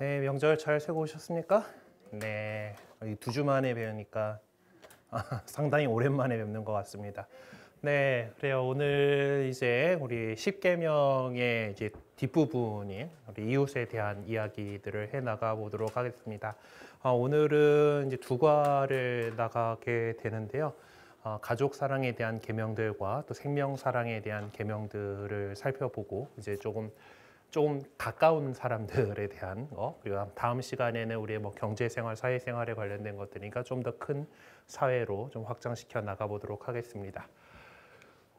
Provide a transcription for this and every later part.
네, 명절 잘 세고 오셨습니까? 네, 두주 만에 배우니까 아, 상당히 오랜만에 뵙는 것 같습니다. 네, 그래요. 오늘 이제 우리 10계명의 이제 뒷부분인 우리 이웃에 대한 이야기들을 해 나가 보도록 하겠습니다. 아, 오늘은 이제 두 과를 나가게 되는데요. 아, 가족 사랑에 대한 계명들과 또 생명 사랑에 대한 계명들을 살펴보고 이제 조금 좀 가까운 사람들에 대한 거 그리고 다음 시간에는 우리의 뭐 경제생활, 사회생활에 관련된 것들이니까 좀 더 큰 사회로 좀 확장시켜 나가보도록 하겠습니다.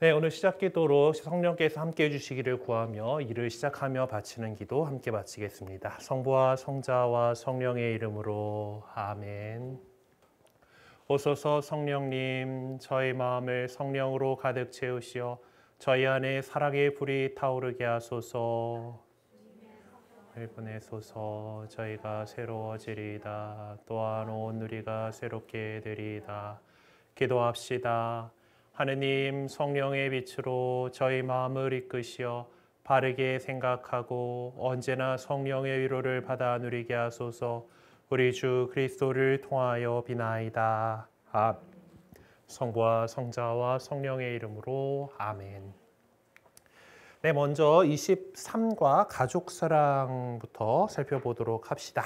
네, 오늘 시작기도로 성령께서 함께해 주시기를 구하며 일을 시작하며 바치는 기도 함께 바치겠습니다. 성부와 성자와 성령의 이름으로 아멘. 오소서 성령님, 저희 마음을 성령으로 가득 채우시어 저희 안에 사랑의 불이 타오르게 하소서. 일분내소서 저희가 새로워지리다 또한 온 누리가 새롭게 되리다 기도합시다 하느님 성령의 빛으로 저희 마음을 이끄시어 바르게 생각하고 언제나 성령의 위로를 받아 누리게 하소서 우리 주 그리스도를 통하여 비나이다 아, 성부와 성자와 성령의 이름으로 아멘 네, 먼저 23과 가족 사랑부터 살펴보도록 합시다.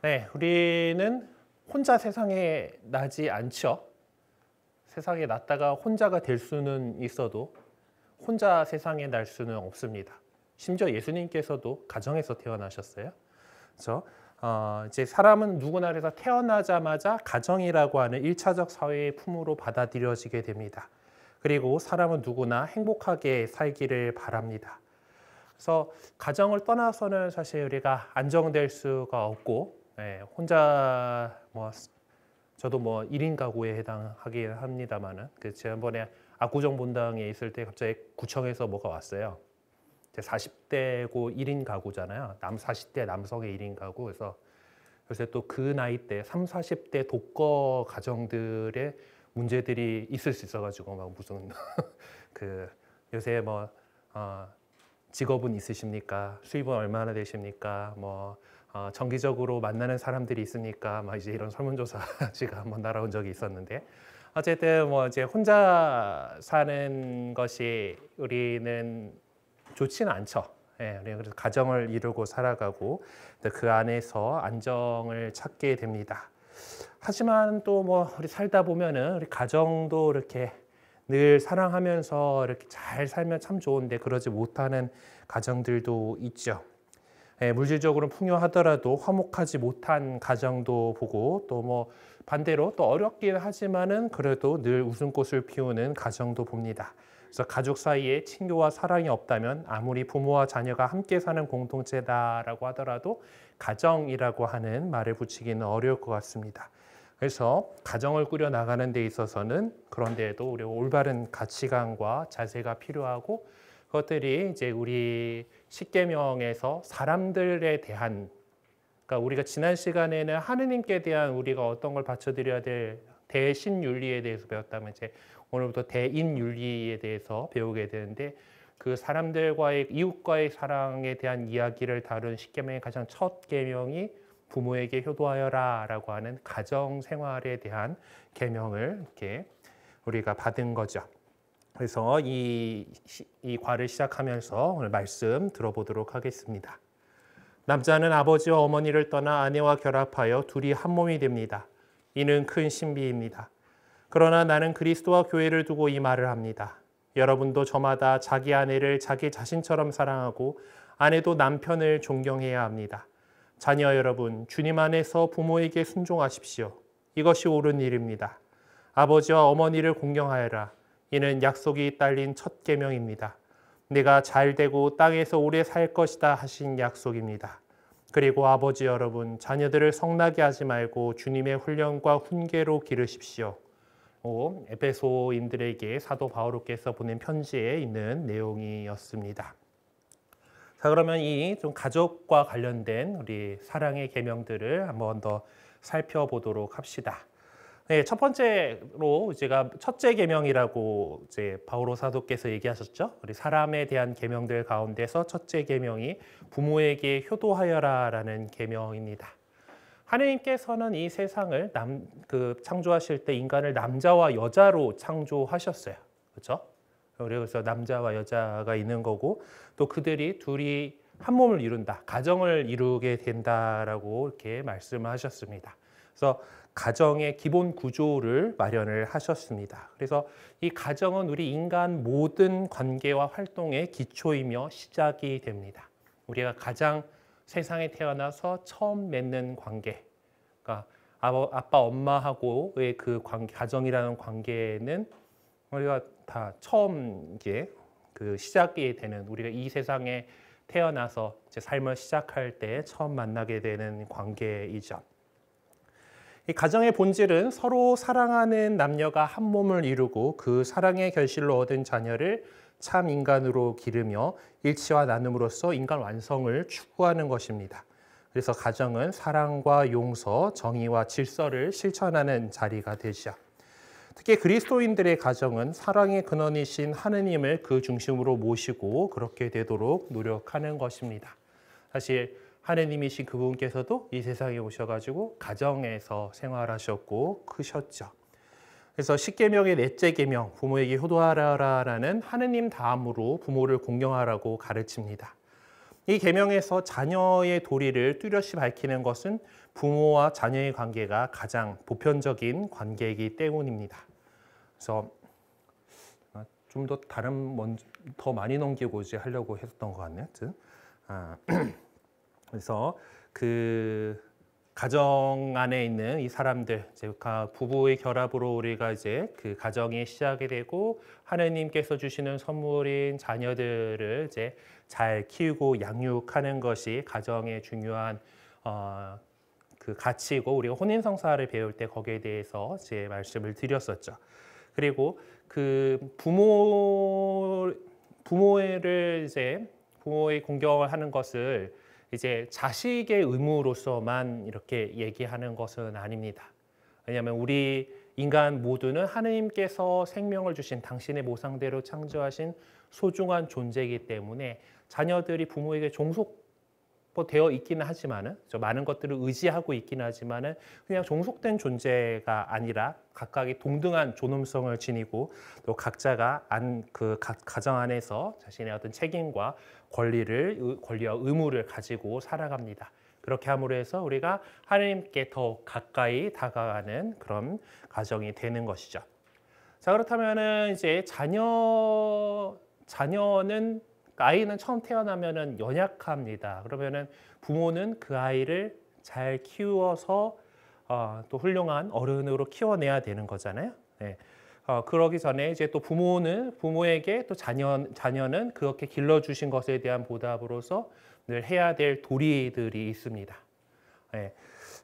네, 우리는 혼자 세상에 나지 않죠. 세상에 났다가 혼자가 될 수는 있어도 혼자 세상에 날 수는 없습니다. 심지어 예수님께서도 가정에서 태어나셨어요. 그렇죠? 어, 이제 사람은 누구나 그서 태어나자마자 가정이라고 하는 일차적 사회의 품으로 받아들여지게 됩니다. 그리고 사람은 누구나 행복하게 살기를 바랍니다. 그래서 가정을 떠나서는 사실 우리가 안정될 수가 없고 예, 혼자 뭐 저도 뭐 1인 가구에 해당하긴 합니다만은 그 지난번에 압구정 본당에 있을 때 갑자기 구청에서 뭐가 왔어요. 제 40대고 1인 가구잖아요. 남 40대 남성의 1인 가구. 그래서 요새 또그 나이 때 3, 40대 독거 가정들의 문제들이 있을 수 있어가지고 막 무슨 그 요새 뭐 어, 직업은 있으십니까? 수입은 얼마나 되십니까? 뭐 어, 정기적으로 만나는 사람들이 있으니까 막 이제 이런 설문조사 제가 한번 날아온 적이 있었는데 어쨌든 뭐 이제 혼자 사는 것이 우리는 좋지는 않죠. 예, 우리는 그래서 가정을 이루고 살아가고 그 안에서 안정을 찾게 됩니다. 하지만 또 뭐 우리 살다 보면은 우리 가정도 이렇게 늘 사랑하면서 이렇게 잘 살면 참 좋은데 그러지 못하는 가정들도 있죠. 예, 물질적으로 풍요하더라도 화목하지 못한 가정도 보고 또 뭐 반대로 또 어렵긴 하지만은 그래도 늘 웃음꽃을 피우는 가정도 봅니다. 그래서 가족 사이에 친교와 사랑이 없다면 아무리 부모와 자녀가 함께 사는 공동체다라고 하더라도 가정이라고 하는 말을 붙이기는 어려울 것 같습니다. 그래서 가정을 꾸려 나가는 데 있어서는 그런데에도 우리 올바른 가치관과 자세가 필요하고 그것들이 이제 우리 십계명에서 사람들에 대한 그러니까 우리가 지난 시간에는 하느님께 대한 우리가 어떤 걸 바쳐드려야 될 대신 윤리에 대해서 배웠다면 이제 오늘부터 대인 윤리에 대해서 배우게 되는데 그 사람들과의 이웃과의 사랑에 대한 이야기를 다룬 십계명의 가장 첫 계명이 부모에게 효도하여라라고 하는 가정 생활에 대한 계명을 이렇게 우리가 받은 거죠. 그래서 이, 이 과를 시작하면서 오늘 말씀 들어보도록 하겠습니다. 남자는 아버지와 어머니를 떠나 아내와 결합하여 둘이 한 몸이 됩니다. 이는 큰 신비입니다. 그러나 나는 그리스도와 교회를 두고 이 말을 합니다. 여러분도 저마다 자기 아내를 자기 자신처럼 사랑하고 아내도 남편을 존경해야 합니다. 자녀 여러분, 주님 안에서 부모에게 순종하십시오. 이것이 옳은 일입니다. 아버지와 어머니를 공경하여라. 이는 약속이 딸린 첫 계명입니다. 내가 잘 되고 땅에서 오래 살 것이다 하신 약속입니다. 그리고 아버지 여러분, 자녀들을 성나게 하지 말고 주님의 훈련과 훈계로 기르십시오. 에베소인들에게 사도 바오로께서 보낸 편지에 있는 내용이었습니다. 자 그러면 이 좀 가족과 관련된 우리 사랑의 계명들을 한번 더 살펴보도록 합시다. 네, 첫 번째로 제가 첫째 계명이라고 이제 바오로 사도께서 얘기하셨죠. 우리 사람에 대한 계명들 가운데서 첫째 계명이 부모에게 효도하여라라는 계명입니다. 하느님께서는 이 세상을 남, 그 창조하실 때 인간을 남자와 여자로 창조하셨어요. 그렇죠? 그래서 남자와 여자가 있는 거고 또 그들이 둘이 한 몸을 이룬다. 가정을 이루게 된다라고 이렇게 말씀 하셨습니다. 그래서 가정의 기본 구조를 마련을 하셨습니다. 그래서 이 가정은 우리 인간 모든 관계와 활동의 기초이며 시작이 됩니다. 우리가 가장 세상에 태어나서 처음 맺는 관계, 그러니까 아빠 엄마하고의 그 관계, 가정이라는 관계는 우리가 다 처음 이제 그 시작이 되는 우리가 이 세상에 태어나서 이제 삶을 시작할 때 처음 만나게 되는 관계이죠. 이 가정의 본질은 서로 사랑하는 남녀가 한 몸을 이루고 그 사랑의 결실로 얻은 자녀를 참 인간으로 기르며 일치와 나눔으로써 인간 완성을 추구하는 것입니다. 그래서 가정은 사랑과 용서, 정의와 질서를 실천하는 자리가 되죠. 특히 그리스도인들의 가정은 사랑의 근원이신 하느님을 그 중심으로 모시고 그렇게 되도록 노력하는 것입니다. 사실 하느님이신 그분께서도 이 세상에 오셔가지고 가정에서 생활하셨고 크셨죠. 그래서 십계명의 넷째 계명 부모에게 효도하라라는 하느님 다음으로 부모를 공경하라고 가르칩니다. 이 계명에서 자녀의 도리를 뚜렷이 밝히는 것은 부모와 자녀의 관계가 가장 보편적인 관계이기 때문입니다. 그래서 아, 좀더 다른 먼더 많이 넘기고 이제 하려고 했었던 것 같네요. 아, 그래서 그 가정 안에 있는 이 사람들, 제가 부부의 결합으로 우리가 이제 그 가정이 시작이 되고 하느님께서 주시는 선물인 자녀들을 이제 잘 키우고 양육하는 것이 가정의 중요한 어, 그 가치고 우리가 혼인성사를 배울 때 거기에 대해서 제 말씀을 드렸었죠. 그리고 그 부모 부모를 이제 부모의 공경을 하는 것을 이제 자식의 의무로서만 이렇게 얘기하는 것은 아닙니다. 왜냐하면 우리 인간 모두는 하느님께서 생명을 주신 당신의 모상대로 창조하신 소중한 존재이기 때문에 자녀들이 부모에게 종속 뭐 되어 있기는 하지만은 많은 것들을 의지하고 있기는 하지만은 그냥 종속된 존재가 아니라 각각의 동등한 존엄성을 지니고 또 각자가 안 그 가정 안에서 자신의 어떤 책임과 권리를 권리와 의무를 가지고 살아갑니다. 그렇게 함으로 해서 우리가 하나님께 더 가까이 다가가는 그런 가정이 되는 것이죠. 자 그렇다면은 이제 자녀 자녀는 아이는 처음 태어나면은 연약합니다. 그러면은 부모는 그 아이를 잘 키워서 어, 또 훌륭한 어른으로 키워내야 되는 거잖아요. 네. 어, 그러기 전에 이제 또 부모는 부모에게 또 자녀 자녀는 그렇게 길러주신 것에 대한 보답으로서 늘 해야 될 도리들이 있습니다. 네.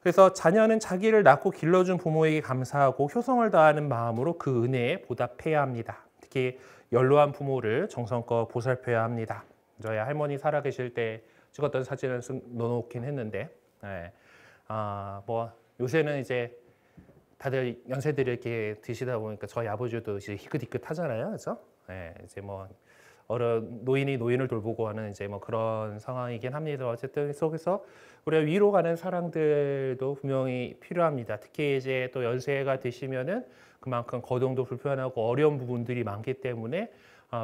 그래서 자녀는 자기를 낳고 길러준 부모에게 감사하고 효성을 다하는 마음으로 그 은혜에 보답해야 합니다. 특히 연로한 부모를 정성껏 보살펴야 합니다. 저희 할머니 살아계실 때 찍었던 사진을 넣어놓긴 했는데, 예. 아, 뭐 요새는 이제 다들 연세들이 이렇게 드시다 보니까 저희 아버지도 이제 희끗희끗하잖아요, 그래서 예, 이제 뭐 어려 노인이 노인을 돌보고 하는 이제 뭐 그런 상황이긴 합니다. 어쨌든 속에서 우리가 위로 가는 사랑들도 분명히 필요합니다. 특히 이제 또 연세가 되시면은 그만큼 거동도 불편하고 어려운 부분들이 많기 때문에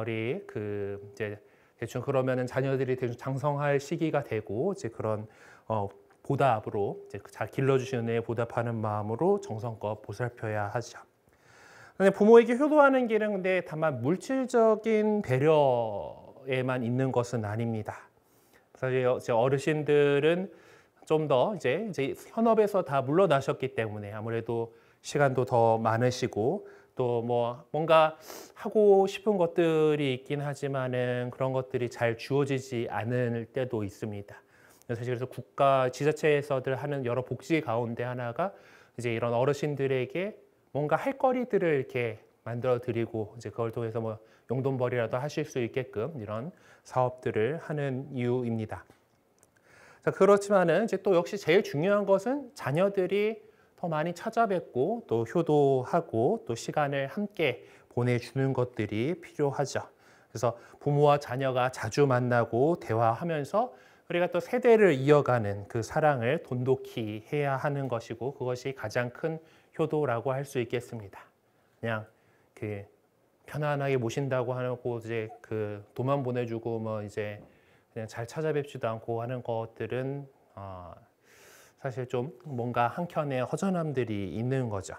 우리 그 이제 대충 그러면은 자녀들이 대충 장성할 시기가 되고 이제 그런 어 보답으로 이제 그 잘 길러주시는 애 보답하는 마음으로 정성껏 보살펴야 하죠. 근데 부모에게 효도하는 길은 근데 다만 물질적인 배려에만 있는 것은 아닙니다. 사실 어, 어르신들은 좀더 이제 이제 현업에서 다 물러나셨기 때문에 아무래도 시간도 더 많으시고 또 뭐 뭔가 하고 싶은 것들이 있긴 하지만은 그런 것들이 잘 주어지지 않을 때도 있습니다. 사실 그래서 국가 지자체에서들 하는 여러 복지 가운데 하나가 이제 이런 어르신들에게 뭔가 할 거리들을 이렇게 만들어 드리고 이제 그걸 통해서 뭐 용돈벌이라도 하실 수 있게끔 이런 사업들을 하는 이유입니다. 자, 그렇지만은 이제 또 역시 제일 중요한 것은 자녀들이 더 많이 찾아뵙고 또 효도하고 또 시간을 함께 보내주는 것들이 필요하죠. 그래서 부모와 자녀가 자주 만나고 대화하면서 우리가 또 세대를 이어가는 그 사랑을 돈독히 해야 하는 것이고 그것이 가장 큰 효도라고 할 수 있겠습니다. 그냥 그 편안하게 모신다고 하고 이제 그 돈만 보내주고 뭐 이제 그냥 잘 찾아뵙지도 않고 하는 것들은 어 사실 좀 뭔가 한켠의 허전함들이 있는 거죠.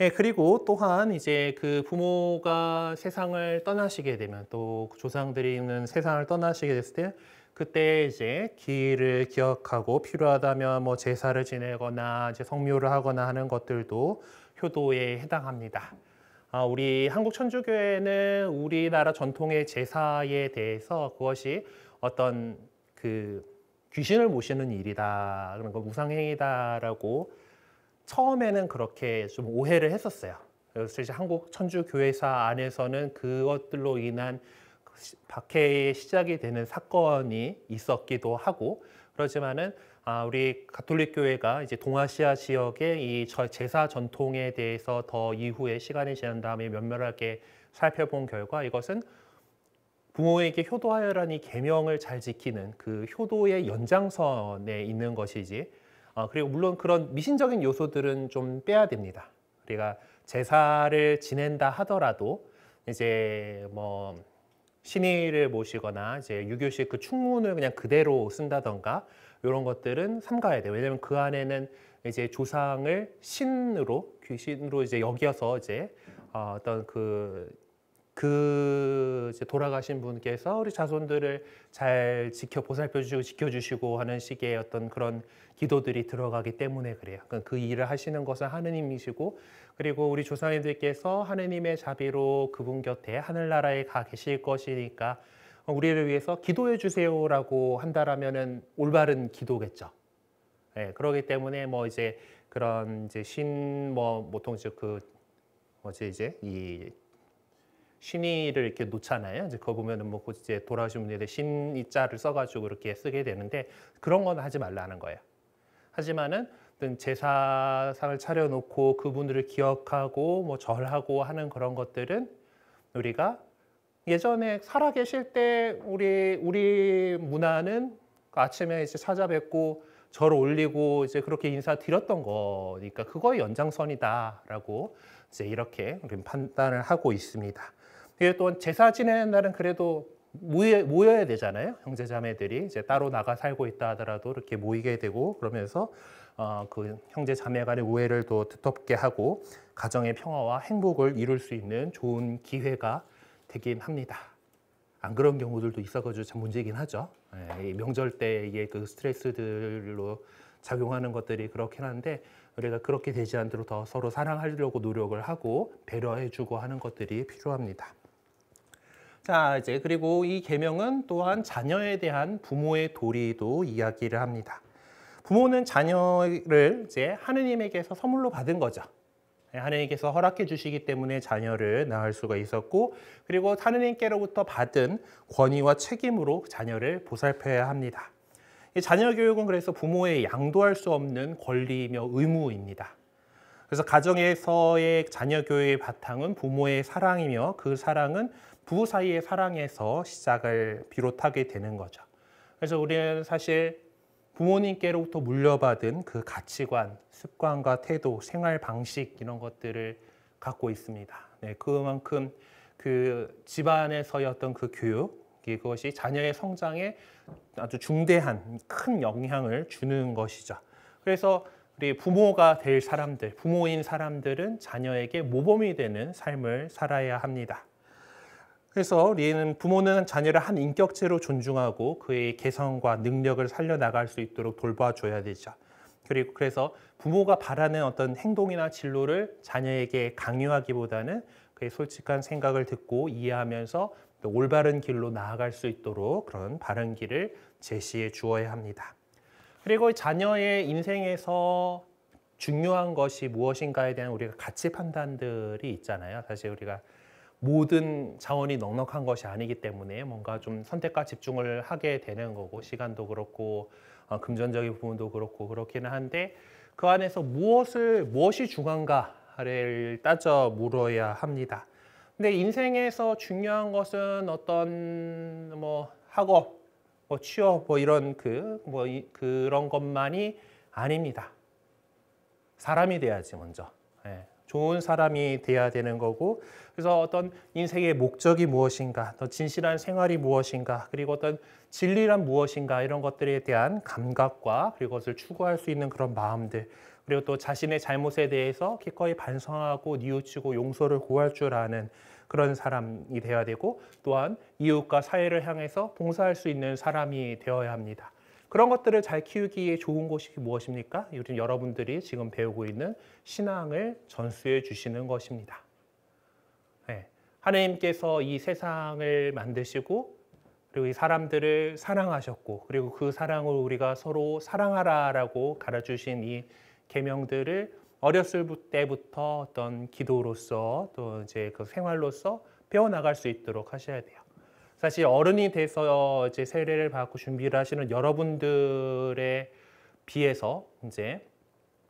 예, 그리고 또한 이제 그 부모가 세상을 떠나시게 되면 또 조상들이 있는 세상을 떠나시게 됐을 때 그때 이제 기일을 기억하고 필요하다면 뭐 제사를 지내거나 이제 성묘를 하거나 하는 것들도 효도에 해당합니다. 아, 우리 한국 천주교회는 우리나라 전통의 제사에 대해서 그것이 어떤 그 귀신을 모시는 일이다 그런 거 무상행위다라고 처음에는 그렇게 좀 오해를 했었어요. 그래서 이제 한국 천주교회사 안에서는 그것들로 인한 박해의 시작이 되는 사건이 있었기도 하고 그렇지만은 아, 우리 가톨릭 교회가 이제 동아시아 지역의 이 제사 전통에 대해서 더 이후에 시간이 지난 다음에 면밀하게 살펴본 결과 이것은 부모에게 효도하여라니 계명을 잘 지키는 그 효도의 연장선에 있는 것이지. 아, 그리고 물론 그런 미신적인 요소들은 좀 빼야 됩니다. 우리가 제사를 지낸다 하더라도 이제 뭐 신의를 모시거나 이제 유교식 그 충문을 그냥 그대로 쓴다던가 이런 것들은 삼가야 해 돼요. 왜냐하면 그 안에는 이제 조상을 신으로 귀신으로 이제 여기어서 이제 어, 어떤 그그 그 이제 돌아가신 분께서 우리 자손들을 잘 지켜 보살펴 주시고 지켜 주시고 하는 식의 어떤 그런 기도들이 들어가기 때문에 그래요. 그니까그 일을 하시는 것은 하느님이시고 그리고 우리 조상님들께서 하느님의 자비로 그분 곁에 하늘나라에 가 계실 것이니까 우리를 위해서 기도해 주세요라고 한다라면은 올바른 기도겠죠. 예, 그러기 때문에 뭐 이제 그런 이제 신 뭐 보통 이제 그 뭐지 이제 이 신의를 이렇게 놓잖아요. 이제 그거 보면은 뭐 이제 돌아오신 분들 신이자를 써가지고 이렇게 쓰게 되는데 그런 건 하지 말라는 거예요. 하지만은 어떤 제사상을 차려놓고 그분들을 기억하고 뭐 절하고 하는 그런 것들은 우리가 예전에 살아계실 때 우리 우리 문화는 아침에 이제 찾아뵙고 절 올리고 이제 그렇게 인사드렸던 거니까 그거의 연장선이다라고 이제 이렇게 우리는 판단을 하고 있습니다. 이게 또 제사 지내는 날은 그래도 모여, 모여야 되잖아요. 형제자매들이 이제 따로 나가 살고 있다 하더라도 이렇게 모이게 되고 그러면서 어, 그 형제 자매 간의 우애를 더 두텁게 하고 가정의 평화와 행복을 이룰 수 있는 좋은 기회가 되긴 합니다. 안 그런 경우들도 있어가지고 참 문제이긴 하죠. 예, 명절 때의 그 스트레스들로 작용하는 것들이 그렇긴 한데 우리가 그렇게 되지 않도록 더 서로 사랑하려고 노력을 하고 배려해주고 하는 것들이 필요합니다. 자 이제 그리고 이 계명은 또한 자녀에 대한 부모의 도리도 이야기를 합니다. 부모는 자녀를 이제 하느님에게서 선물로 받은 거죠. 예, 하느님께서 허락해 주시기 때문에 자녀를 낳을 수가 있었고 그리고 하느님께로부터 받은 권위와 책임으로 자녀를 보살펴야 합니다. 자녀 교육은 그래서 부모의 양도할 수 없는 권리이며 의무입니다. 그래서 가정에서의 자녀 교육의 바탕은 부모의 사랑이며 그 사랑은 부부 사이의 사랑에서 시작을 비롯하게 되는 거죠. 그래서 우리는 사실 부모님께로부터 물려받은 그 가치관, 습관과 태도, 생활 방식 이런 것들을 갖고 있습니다. 네, 그만큼 그 집안에서의 어떤 그 교육 그것이 자녀의 성장에 아주 중대한 큰 영향을 주는 것이죠. 그래서 우리 부모가 될 사람들, 부모인 사람들은 자녀에게 모범이 되는 삶을 살아야 합니다. 그래서 리에는 부모는 자녀를 한 인격체로 존중하고 그의 개성과 능력을 살려나갈 수 있도록 돌봐줘야 되죠. 그리고 그래서 부모가 바라는 어떤 행동이나 진로를 자녀에게 강요하기보다는 그의 솔직한 생각을 듣고 이해하면서 올바른 길로 나아갈 수 있도록 그런 바른 길을 제시해 주어야 합니다. 그리고 자녀의 인생에서 중요한 것이 무엇인가에 대한 우리가 가치 판단들이 있잖아요. 사실 우리가 모든 자원이 넉넉한 것이 아니기 때문에 뭔가 좀 선택과 집중을 하게 되는 거고 시간도 그렇고 어, 금전적인 부분도 그렇고 그렇기는 한데 그 안에서 무엇을 무엇이 중요한가를 따져 물어야 합니다. 근데 인생에서 중요한 것은 어떤 뭐 학업, 뭐 취업 뭐 이런 그 뭐 그런 것만이 아닙니다. 사람이 돼야지 먼저. 예. 좋은 사람이 돼야 되는 거고 그래서 어떤 인생의 목적이 무엇인가, 더 진실한 생활이 무엇인가, 그리고 어떤 진리란 무엇인가 이런 것들에 대한 감각과 그리고 것을 추구할 수 있는 그런 마음들 그리고 또 자신의 잘못에 대해서 기꺼이 반성하고 뉘우치고 용서를 구할 줄 아는 그런 사람이 되어야 되고 또한 이웃과 사회를 향해서 봉사할 수 있는 사람이 되어야 합니다. 그런 것들을 잘 키우기에 좋은 것이 무엇입니까? 요즘 여러분들이 지금 배우고 있는 신앙을 전수해 주시는 것입니다. 네. 하나님께서 이 세상을 만드시고 그리고 이 사람들을 사랑하셨고 그리고 그 사랑을 우리가 서로 사랑하라라고 가르주신 이 계명들을 어렸을 때부터 어떤 기도로서 또 이제 그 생활로서 배워 나갈 수 있도록 하셔야 돼요. 사실 어른이 돼서 이제 세례를 받고 준비를 하시는 여러분들에 비해서 이제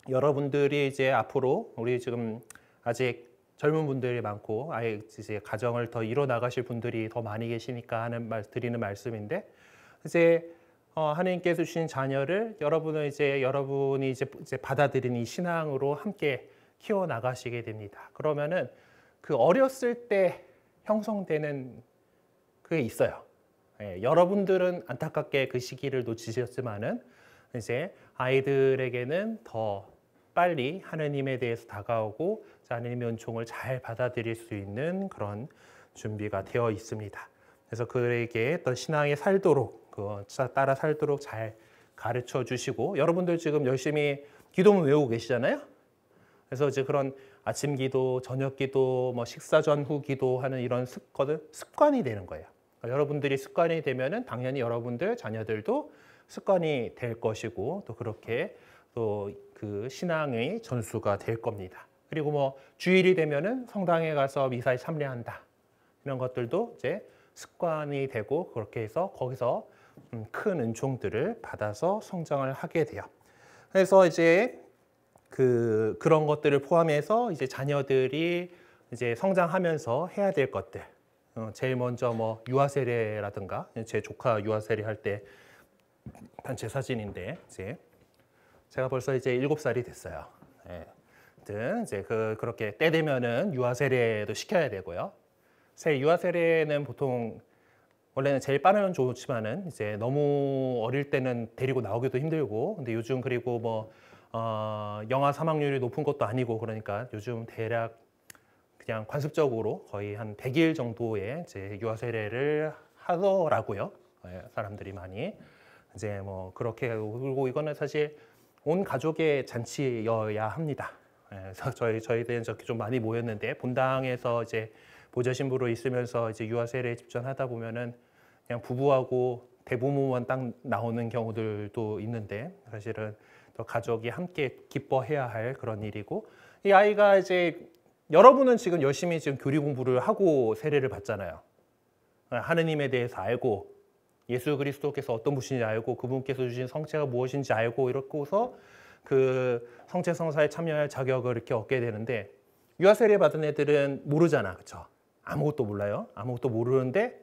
여러분들이 이제 앞으로 우리 지금 아직 젊은 분들이 많고 아예 이제 가정을 더 이뤄 나가실 분들이 더 많이 계시니까 하는 말 드리는 말씀인데 이제 어, 하나님께서 주신 자녀를 여러분은 이제 여러분이 이제, 이제 받아들인 이 신앙으로 함께 키워 나가시게 됩니다. 그러면은 그 어렸을 때 형성되는 그게 있어요. 예, 여러분들은 안타깝게 그 시기를 놓치셨지만은 이제 아이들에게는 더 빨리 하느님에 대해서 다가오고 하느님의 은총을 잘 받아들일 수 있는 그런 준비가 되어 있습니다. 그래서 그에게 어 신앙에 살도록 그 따라 살도록 잘 가르쳐 주시고 여러분들 지금 열심히 기도문 외우고 계시잖아요. 그래서 이제 그런 아침 기도, 저녁 기도, 뭐 식사 전후 기도하는 이런 습거 습관이 되는 거예요. 그러니까 여러분들이 습관이 되면은 당연히 여러분들 자녀들도 습관이 될 것이고 또 그렇게 또 그 신앙의 전수가 될 겁니다. 그리고 뭐 주일이 되면은 성당에 가서 미사에 참례한다 이런 것들도 이제 습관이 되고 그렇게 해서 거기서 음, 큰 은총들을 받아서 성장을 하게 돼요. 그래서 이제 그 그런 것들을 포함해서 이제 자녀들이 이제 성장하면서 해야 될 것들 어, 제일 먼저 뭐 유아 세례라든가 예, 제 조카 유아 세례 할 때단 제 사진인데 이제 제가 벌써 이제 일곱 살이 됐어요. 예. 이제 그 그렇게 때 되면은 유아 세례도 시켜야 되고요. 새 유아 세례는 보통 원래는 제일 빠르면 좋지만은 이제 너무 어릴 때는 데리고 나오기도 힘들고 근데 요즘 그리고 뭐 어, 영아 사망률이 높은 것도 아니고 그러니까 요즘 대략 그냥 관습적으로 거의 한 100일 정도의 이제 유아 세례를 하더라고요. 예, 사람들이 많이 이제 뭐 그렇게 그리고 이거는 사실 온 가족의 잔치여야 합니다. 예, 그래서 저희 저희들은 저렇게 좀 많이 모였는데 본당에서 이제 보좌신부로 있으면서 이제 유아 세례에 집전하다 보면은 그냥 부부하고 대부모만 딱 나오는 경우들도 있는데 사실은 또 가족이 함께 기뻐해야 할 그런 일이고 이 아이가 이제 여러분은 지금 열심히 지금 교리 공부를 하고 세례를 받잖아요. 예, 하느님에 대해서 알고 예수 그리스도께서 어떤 분인지 알고 그분께서 주신 성체가 무엇인지 알고 이렇고서 그 성체 성사에 참여할 자격을 이렇게 얻게 되는데 유아 세례 받은 애들은 모르잖아, 그렇죠? 아무것도 몰라요. 아무것도 모르는데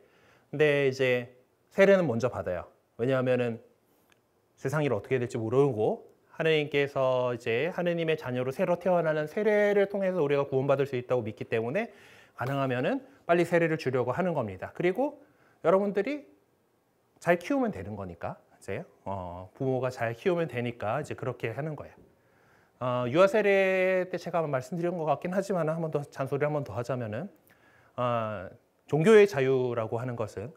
근데 이제 세례는 먼저 받아요. 왜냐하면은 세상 일 어떻게 될지 모르고 하느님께서 이제 하느님의 자녀로 새로 태어나는 세례를 통해서 우리가 구원받을 수 있다고 믿기 때문에 가능하면은 빨리 세례를 주려고 하는 겁니다. 그리고 여러분들이 잘 키우면 되는 거니까 이제 어, 부모가 잘 키우면 되니까 이제 그렇게 하는 거예요. 어, 유아 세례 때 제가 말씀드린 것 같긴 하지만 한 번 더 잔소리 한 번 더 하자면은 어, 종교의 자유라고 하는 것은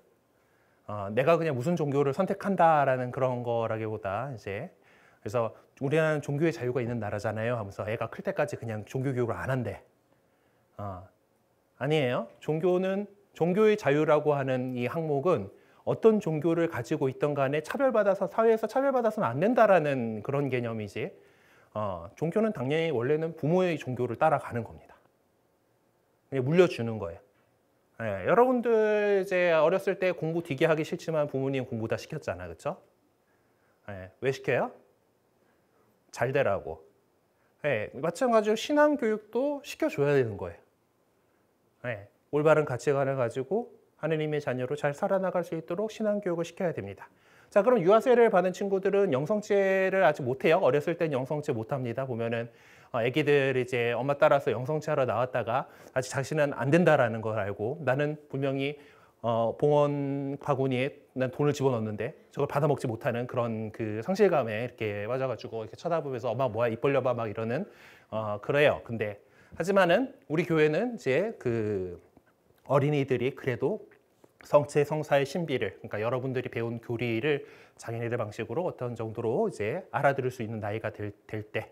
어, 내가 그냥 무슨 종교를 선택한다라는 그런 거라기보다 이제 그래서 우리나라는 종교의 자유가 있는 나라잖아요 하면서 애가 클 때까지 그냥 종교 교육을 안 한대. 어, 아니에요. 종교는 종교의 자유라고 하는 이 항목은 어떤 종교를 가지고 있던 간에 차별받아서 사회에서 차별받아서는 안 된다라는 그런 개념이지. 어, 종교는 당연히 원래는 부모의 종교를 따라가는 겁니다. 물려주는 거예요. 네, 여러분들 이제 어렸을 때 공부 되게 하기 싫지만 부모님 공부 다 시켰잖아, 그렇죠? 네, 왜 시켜요? 잘 되라고. 예, 마찬가지로 신앙 교육도 시켜줘야 되는 거예요. 예, 올바른 가치관을 가지고 하느님의 자녀로 잘 살아나갈 수 있도록 신앙 교육을 시켜야 됩니다. 자, 그럼 유아세를 받은 친구들은 영성체를 아직 못해요. 어렸을 땐 영성체 못합니다. 보면은 아기들 어, 이제 엄마 따라서 영성체 하러 나왔다가 아직 자신은 안 된다라는 걸 알고 나는 분명히 어, 봉헌 바구니에 난 돈을 집어넣는데 저걸 받아먹지 못하는 그런 그 상실감에 이렇게 빠져가지고 이렇게 쳐다보면서 엄마 뭐야 입 벌려봐 막 이러는 어, 그래요. 근데 하지만은 우리 교회는 이제 그 어린이들이 그래도 성체 성사의 신비를 그러니까 여러분들이 배운 교리를 자기네들 방식으로 어떤 정도로 이제 알아들을 수 있는 나이가 될 때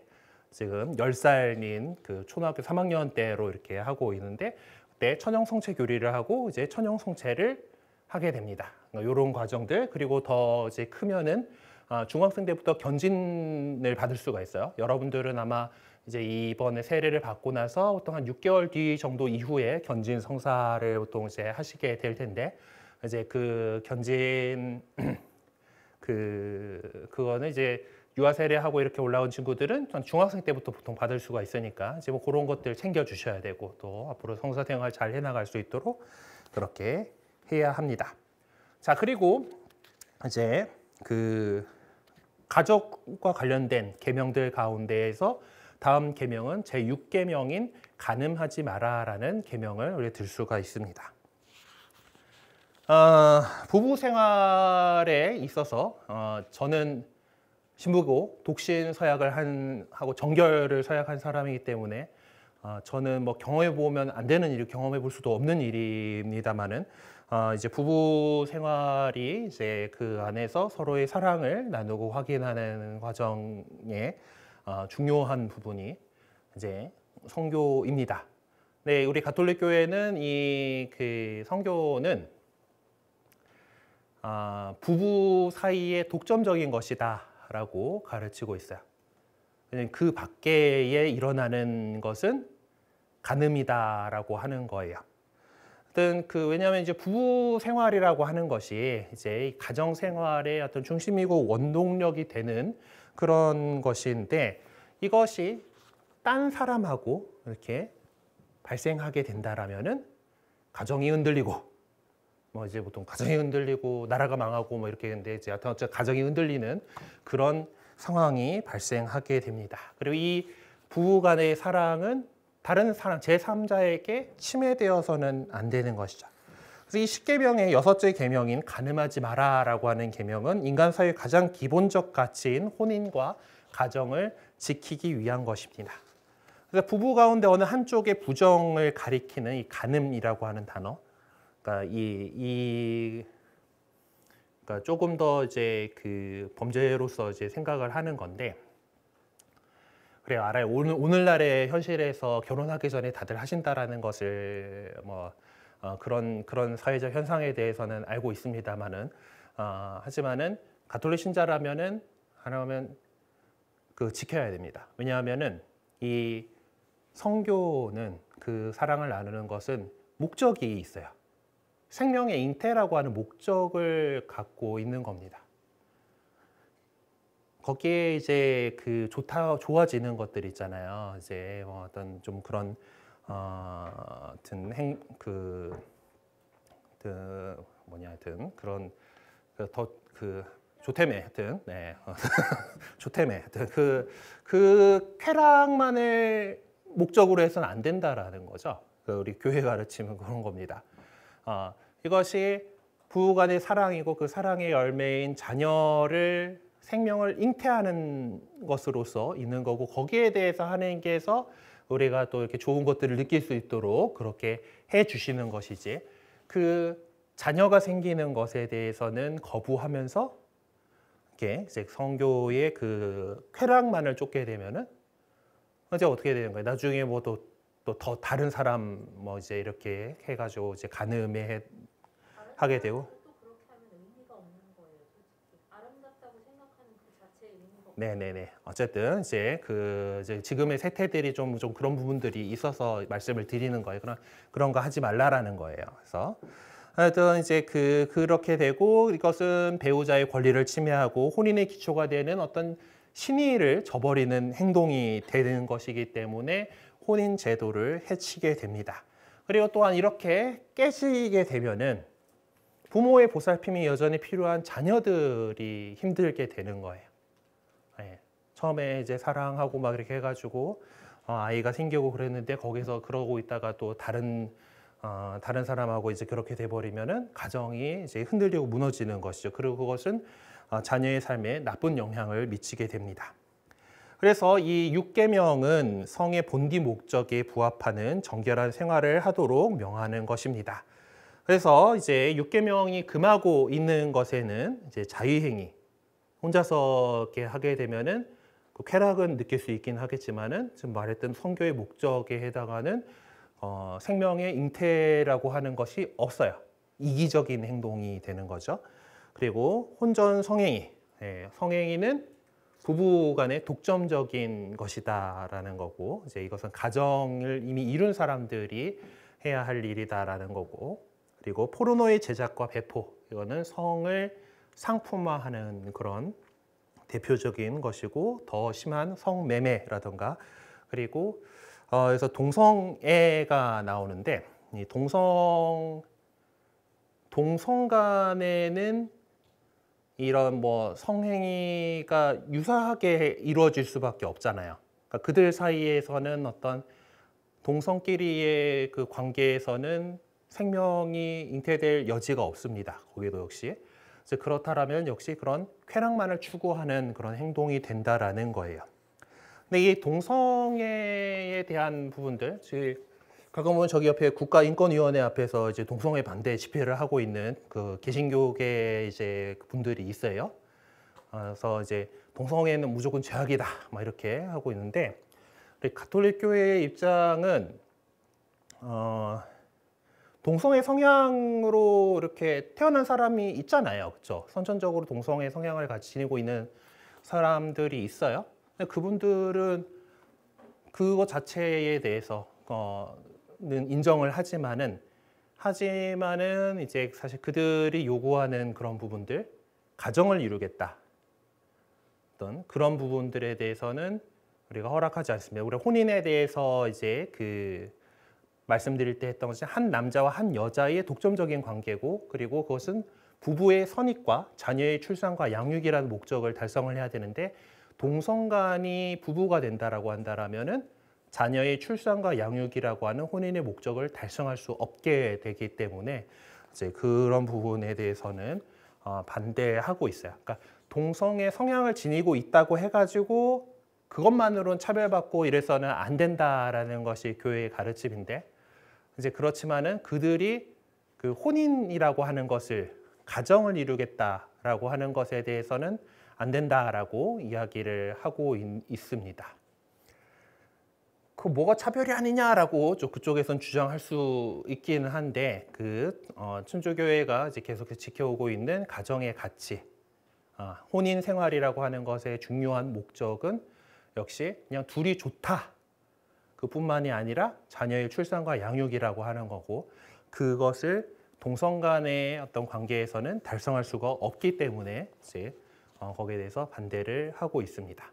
지금 열살인그 초등학교 삼학년 때로 이렇게 하고 있는데 그때 천형 성체 교리를 하고 이제 천형 성체를 하게 됩니다. 이런 그러니까 과정들 그리고 더 이제 크면은 아, 중학생 때부터 견진을 받을 수가 있어요. 여러분들은 아마 이제 이번에 세례를 받고 나서 보통 한 6개월 뒤 정도 이후에 견진 성사를 보통 이제 하시게 될 텐데 이제 그 견진 그 그거는 이제 유아 세례하고 이렇게 올라온 친구들은 중학생 때부터 보통 받을 수가 있으니까 이제 뭐 그런 것들 챙겨 주셔야 되고 또 앞으로 성사 생활 잘 해나갈 수 있도록 그렇게 해야 합니다. 자 그리고 이제 그 가족과 관련된 계명들 가운데에서 다음 계명은 제 6계명인 가늠하지 마라라는 계명을 우리 들 수가 있습니다. 어, 부부 생활에 있어서 어, 저는 신부고 독신 서약을 한 하고 정결을 서약한 사람이기 때문에 어, 저는 뭐 경험해 보면 안 되는 일 경험해 볼 수도 없는 일입니다만은 어, 이제 부부 생활이 이제 그 안에서 서로의 사랑을 나누고 확인하는 과정의 어, 중요한 부분이 이제 성교입니다. 네, 우리 가톨릭 교회는 이 그 성교는 아, 부부 사이의 독점적인 것이다. 라고 가르치고 있어요. 그 밖에 일어나는 것은 간음이다 라고 하는 거예요. 어떤 그 왜냐하면 이제 부부 생활이라고 하는 것이 이제 가정 생활의 어떤 중심이고 원동력이 되는 그런 것인데 이것이 딴 사람하고 이렇게 발생하게 된다라면은 가정이 흔들리고 뭐 이제 보통 가정이 흔들리고 나라가 망하고 뭐 이렇게 되는데 이제 하여튼 어째 가정이 흔들리는 그런 상황이 발생하게 됩니다. 그리고 이 부부 간의 사랑은 다른 사람 제3자에게 침해되어서는 안 되는 것이죠. 그래서 이 십계명의 여섯째 계명인 가늠하지 마라라고 하는 계명은 인간 사회의 가장 기본적 가치인 혼인과 가정을 지키기 위한 것입니다. 그래서 부부 가운데 어느 한쪽의 부정을 가리키는 이 가늠이라고 하는 단어 그러니까 이, 이 그러니까 조금 더 이제 그 범죄로서 이제 생각을 하는 건데 그래요 알아요 오늘 오늘날의 현실에서 결혼하기 전에 다들 하신다라는 것을 뭐 어, 그런 그런 사회적 현상에 대해서는 알고 있습니다만은 어, 하지만은 가톨릭 신자라면은 하나면 그 지켜야 됩니다. 왜냐하면은 이 성교는 그 사랑을 나누는 것은 목적이 있어요. 생명의 잉태라고 하는 목적을 갖고 있는 겁니다. 거기에 이제 그 좋다 좋아지는 것들 있잖아요. 이제 뭐 어떤 좀 그런 어, 하여튼 행그 그 뭐냐 하여튼 그런 더그 그 조태매 하여튼 네 조태매 하여튼 그그 그 쾌락만을 목적으로 해서는 안 된다라는 거죠. 그 우리 교회 가르치면 그런 겁니다. 어, 이것이 부부간의 사랑이고 그 사랑의 열매인 자녀를 생명을 잉태하는 것으로서 있는 거고 거기에 대해서 하나님께서 우리가 또 이렇게 좋은 것들을 느낄 수 있도록 그렇게 해 주시는 것이지 그 자녀가 생기는 것에 대해서는 거부하면서 이렇게 이제 성교의 그 쾌락만을 쫓게 되면은 이제 어떻게 되는 거예요? 나중에 뭐또 또더 다른 사람 뭐 이제 이렇게 해가지고 이제 가늠해 해, 하게 되고. 그 네네네. 어쨌든 이제 그 이제 지금의 세태들이 좀좀 그런 부분들이 있어서 말씀을 드리는 거예요. 그런 그런 거 하지 말라라는 거예요. 그래서 하여튼 이제 그 그렇게 되고 이것은 배우자의 권리를 침해하고 혼인의 기초가 되는 어떤 신의를 저버리는 행동이 되는 것이기 때문에 혼인 제도를 해치게 됩니다. 그리고 또한 이렇게 깨지게 되면은 부모의 보살핌이 여전히 필요한 자녀들이 힘들게 되는 거예요. 네. 처음에 이제 사랑하고 막 이렇게 해가지고 어, 아이가 생기고 그랬는데 거기서 그러고 있다가 또 다른 어, 다른 사람하고 이제 그렇게 돼버리면은 가정이 이제 흔들리고 무너지는 것이죠. 그리고 그것은 어, 자녀의 삶에 나쁜 영향을 미치게 됩니다. 그래서 이육계명은 성의 본디 목적에 부합하는 정결한 생활을 하도록 명하는 것입니다. 그래서 이제 6계명이 금하고 있는 것에는 이제 자유행위 혼자서 이렇게 하게 되면은 그 쾌락은 느낄 수 있긴 하겠지만은 지금 말했던 성교의 목적에 해당하는 어, 생명의 잉태라고 하는 것이 없어요. 이기적인 행동이 되는 거죠. 그리고 혼전 성행위. 예, 성행위는 부부 간의 독점적인 것이다라는 거고 이제 이것은 가정을 이미 이룬 사람들이 해야 할 일이다라는 거고 그리고 포르노의 제작과 배포 이거는 성을 상품화하는 그런 대표적인 것이고 더 심한 성매매라던가 그리고 어 그래서 동성애가 나오는데 이 동성 동성 간에는 이런 뭐 성행위가 유사하게 이루어질 수밖에 없잖아요. 그러니까 그들 사이에서는 어떤 동성끼리의 그 관계에서는 생명이 잉태될 여지가 없습니다. 거기도 역시. 그렇다라면 역시 그런 쾌락만을 추구하는 그런 행동이 된다라는 거예요. 근데 이 동성애에 대한 부분들, 즉 가끔 보면 저기 옆에 국가인권위원회 앞에서 이제 동성애 반대 집회를 하고 있는 그 개신교계 이제 그 분들이 있어요. 그래서 이제 동성애는 무조건 죄악이다 막 이렇게 하고 있는데 우리 가톨릭 교회의 입장은 어, 동성애 성향으로 이렇게 태어난 사람이 있잖아요, 그렇죠? 선천적으로 동성애 성향을 같이 지니고 있는 사람들이 있어요. 근데 그분들은 그거 자체에 대해서 어, 거는 인정을 하지만은 하지만은 이제 사실 그들이 요구하는 그런 부분들 가정을 이루겠다 어떤 그런 부분들에 대해서는 우리가 허락하지 않습니다. 우리 혼인에 대해서 이제 그 말씀드릴 때 했던 것이 한 남자와 한 여자의 독점적인 관계고 그리고 그것은 부부의 선입과 자녀의 출산과 양육이라는 목적을 달성을 해야 되는데 동성 간이 부부가 된다라고 한다라면은 자녀의 출산과 양육이라고 하는 혼인의 목적을 달성할 수 없게 되기 때문에 이제 그런 부분에 대해서는 어, 반대하고 있어요. 그러니까 동성의 성향을 지니고 있다고 해가지고 그것만으로는 차별받고 이래서는 안 된다라는 것이 교회의 가르침인데 이제 그렇지만은 그들이 그 혼인이라고 하는 것을 가정을 이루겠다라고 하는 것에 대해서는 안 된다라고 이야기를 하고 있, 있습니다. 그 뭐가 차별이 아니냐라고 그쪽에선 주장할 수 있기는 한데 그 어, 천주교회가 이제 계속해서 지켜오고 있는 가정의 가치, 어, 혼인 생활이라고 하는 것의 중요한 목적은 역시 그냥 둘이 좋다 그뿐만이 아니라 자녀의 출산과 양육이라고 하는 거고 그것을 동성 간의 어떤 관계에서는 달성할 수가 없기 때문에 이제 어, 거기에 대해서 반대를 하고 있습니다.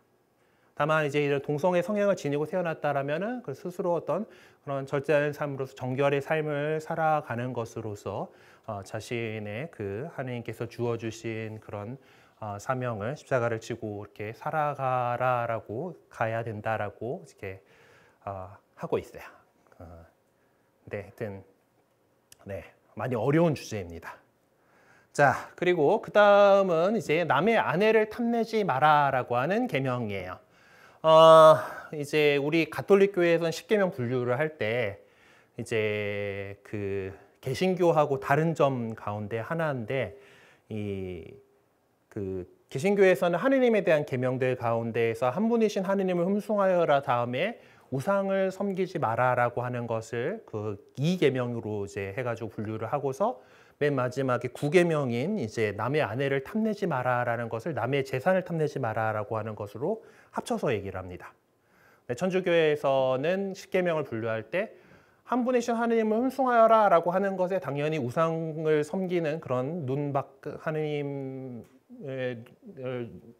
다만 이제 이런 동성애 성향을 지니고 태어났다라면은 그 스스로 어떤 그런 절제하는 삶으로서 정결의 삶을 살아가는 것으로서 어, 자신의 그 하느님께서 주어 주신 그런 어, 사명을 십자가를 치고 이렇게 살아가라라고 가야 된다라고 이렇게 어, 하고 있어요. 어, 네, 하여튼 네 많이 어려운 주제입니다. 자, 그리고 그 다음은 이제 남의 아내를 탐내지 마라라고 하는 계명이에요. 어, 이제 우리 가톨릭 교회에서는 십계명 분류를 할 때 이제 그 개신교하고 다른 점 가운데 하나인데 이 그 개신교에서는 하느님에 대한 계명들 가운데에서 한 분이신 하느님을 흠숭하여라 다음에 우상을 섬기지 마라라고 하는 것을 그 이 계명으로 이제 해가지고 분류를 하고서 맨 마지막에 구계명인 이제 남의 아내를 탐내지 마라라는 것을 남의 재산을 탐내지 마라라고 하는 것으로 합쳐서 얘기를 합니다. 네, 천주교에서는 십계명을 분류할 때 한 분이신 하느님을 흠숭하여라라고 하는 것에 당연히 우상을 섬기는 그런 눈밖 하느님을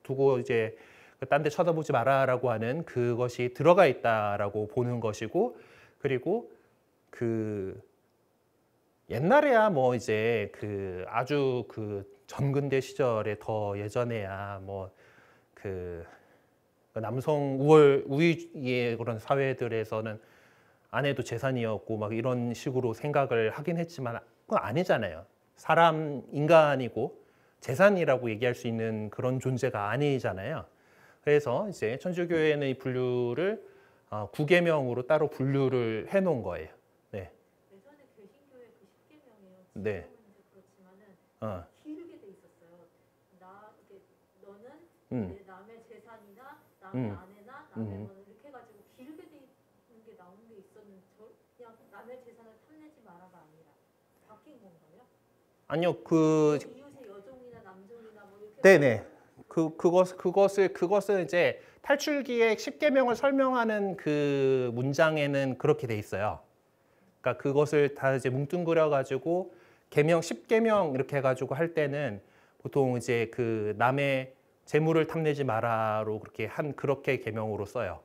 두고 이제 그 딴데 쳐다보지 마라라고 하는 그것이 들어가 있다라고 보는 것이고 그리고 그 옛날에야 뭐 이제 그 아주 그 전근대 시절에 더 예전에야 뭐 그 남성 우월 우위의 그런 사회들에서는 아내도 재산이었고 막 이런 식으로 생각을 하긴 했지만 그건 아니잖아요. 사람 인간이고 재산이라고 얘기할 수 있는 그런 존재가 아니잖아요. 그래서 이제 천주교회의 분류를 어, 구계명으로 따로 분류를 해놓은 거예요. 네. 그렇지만은 어. 기르게 돼 있었어요. 나이게 너는 음. 남의 재산이나 남의 음. 아내나 남의 음. 뭐 이렇게 가지고 기르게 돼 있는 게 나온 게 있었는데 그냥 남의 재산을 탐내지 말아가 아니라 바뀐 건가요? 아니요 그 뭐 이웃의 여종이나 남종이나 뭐 이렇게 네네. 네. 그, 그것, 그것을, 그것은 이제 탈출기의 1 0명을 설명하는 그 문장에는 그렇게 돼 있어요. 그러니까 그것을 다 이제 뭉뚱그려 가지고 개명 10개명 이렇게 해가지고 할 때는 보통 이제 그 남의 재물을 탐내지 마라로 그렇게 한 그렇게 개명으로 써요.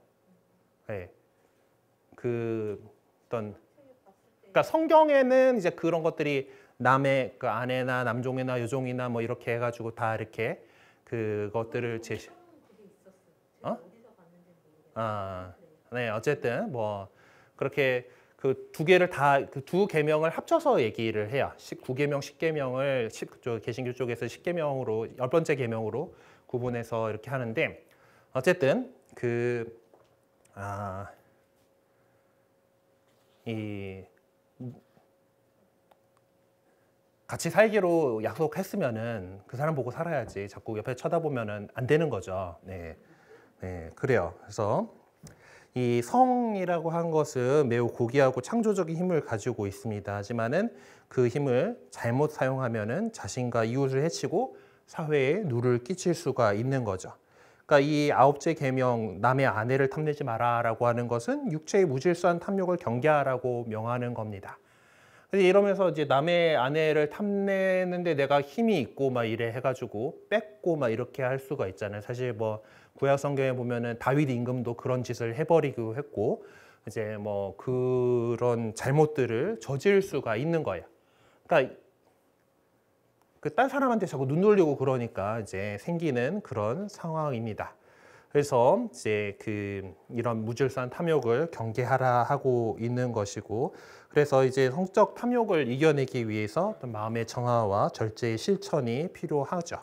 네. 그 어떤 그러니까 성경에는 이제 그런 것들이 남의 그 아내나 남종이나 여종이나 뭐 이렇게 해가지고 다 이렇게 그것들을 어, 제시. 어? 아, 네 어쨌든 뭐 그렇게 그두 개를 다 그 두 개명을 합쳐서 얘기를 해야 9개명, 10개명을 10, 저 개신교 쪽에서 10개명으로 열 번째 개명으로 구분해서 이렇게 하는데 어쨌든 그 아, 이 같이 살기로 약속했으면은 그 사람 보고 살아야지 자꾸 옆에 쳐다보면은 안 되는 거죠. 네, 네 그래요. 그래서 이 성이라고 한 것은 매우 고귀하고 창조적인 힘을 가지고 있습니다. 하지만은 그 힘을 잘못 사용하면은 자신과 이웃을 해치고 사회에 누를 끼칠 수가 있는 거죠. 그러니까 이 아홉째 계명 남의 아내를 탐내지 마라라고 하는 것은 육체의 무질서한 탐욕을 경계하라고 명하는 겁니다. 근데 이러면서 이제 남의 아내를 탐내는데 내가 힘이 있고 막 이래 해가지고 뺏고 막 이렇게 할 수가 있잖아요. 사실 뭐 구약 성경에 보면은 다윗 임금도 그런 짓을 해버리고 했고 이제 뭐 그런 잘못들을 저질 수가 있는 거야. 그러니까 그 딴 사람한테 자꾸 눈 돌리고 그러니까 이제 생기는 그런 상황입니다. 그래서 이제 그 이런 무질서한 탐욕을 경계하라 하고 있는 것이고 그래서 이제 성적 탐욕을 이겨내기 위해서 마음의 정화와 절제의 실천이 필요하죠.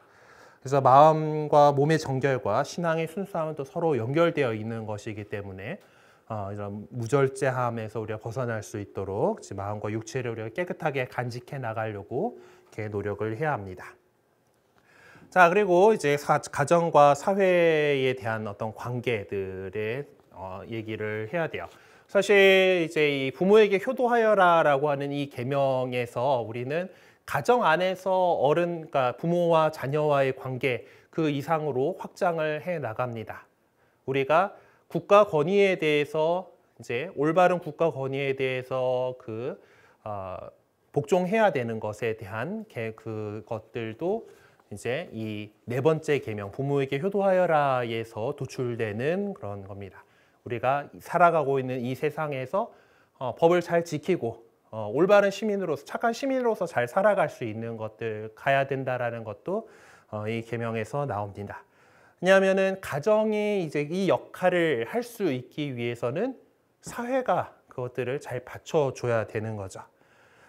그래서 마음과 몸의 정결과 신앙의 순수함은 또 서로 연결되어 있는 것이기 때문에 어, 이런 무절제함에서 우리가 벗어날 수 있도록 마음과 육체를 우리가 깨끗하게 간직해 나가려고 이렇게 노력을 해야 합니다. 자 그리고 이제 사, 가정과 사회에 대한 어떤 관계들의 어, 얘기를 해야 돼요. 사실 이제 이 부모에게 효도하여라라고 하는 이 계명에서 우리는 가정 안에서 어른, 그러니까 부모와 자녀와의 관계 그 이상으로 확장을 해 나갑니다. 우리가 국가 권위에 대해서 이제 올바른 국가 권위에 대해서 그 어, 복종해야 되는 것에 대한 개, 그것들도 이제 이 네 번째 계명 부모에게 효도하여라에서 도출되는 그런 겁니다. 우리가 살아가고 있는 이 세상에서 어, 법을 잘 지키고 어, 올바른 시민으로서 착한 시민으로서 잘 살아갈 수 있는 것들 가야 된다라는 것도 어, 이 개명에서 나옵니다. 왜냐하면은 가정이 이제 이 역할을 할 수 있기 위해서는 사회가 그것들을 잘 받쳐줘야 되는 거죠.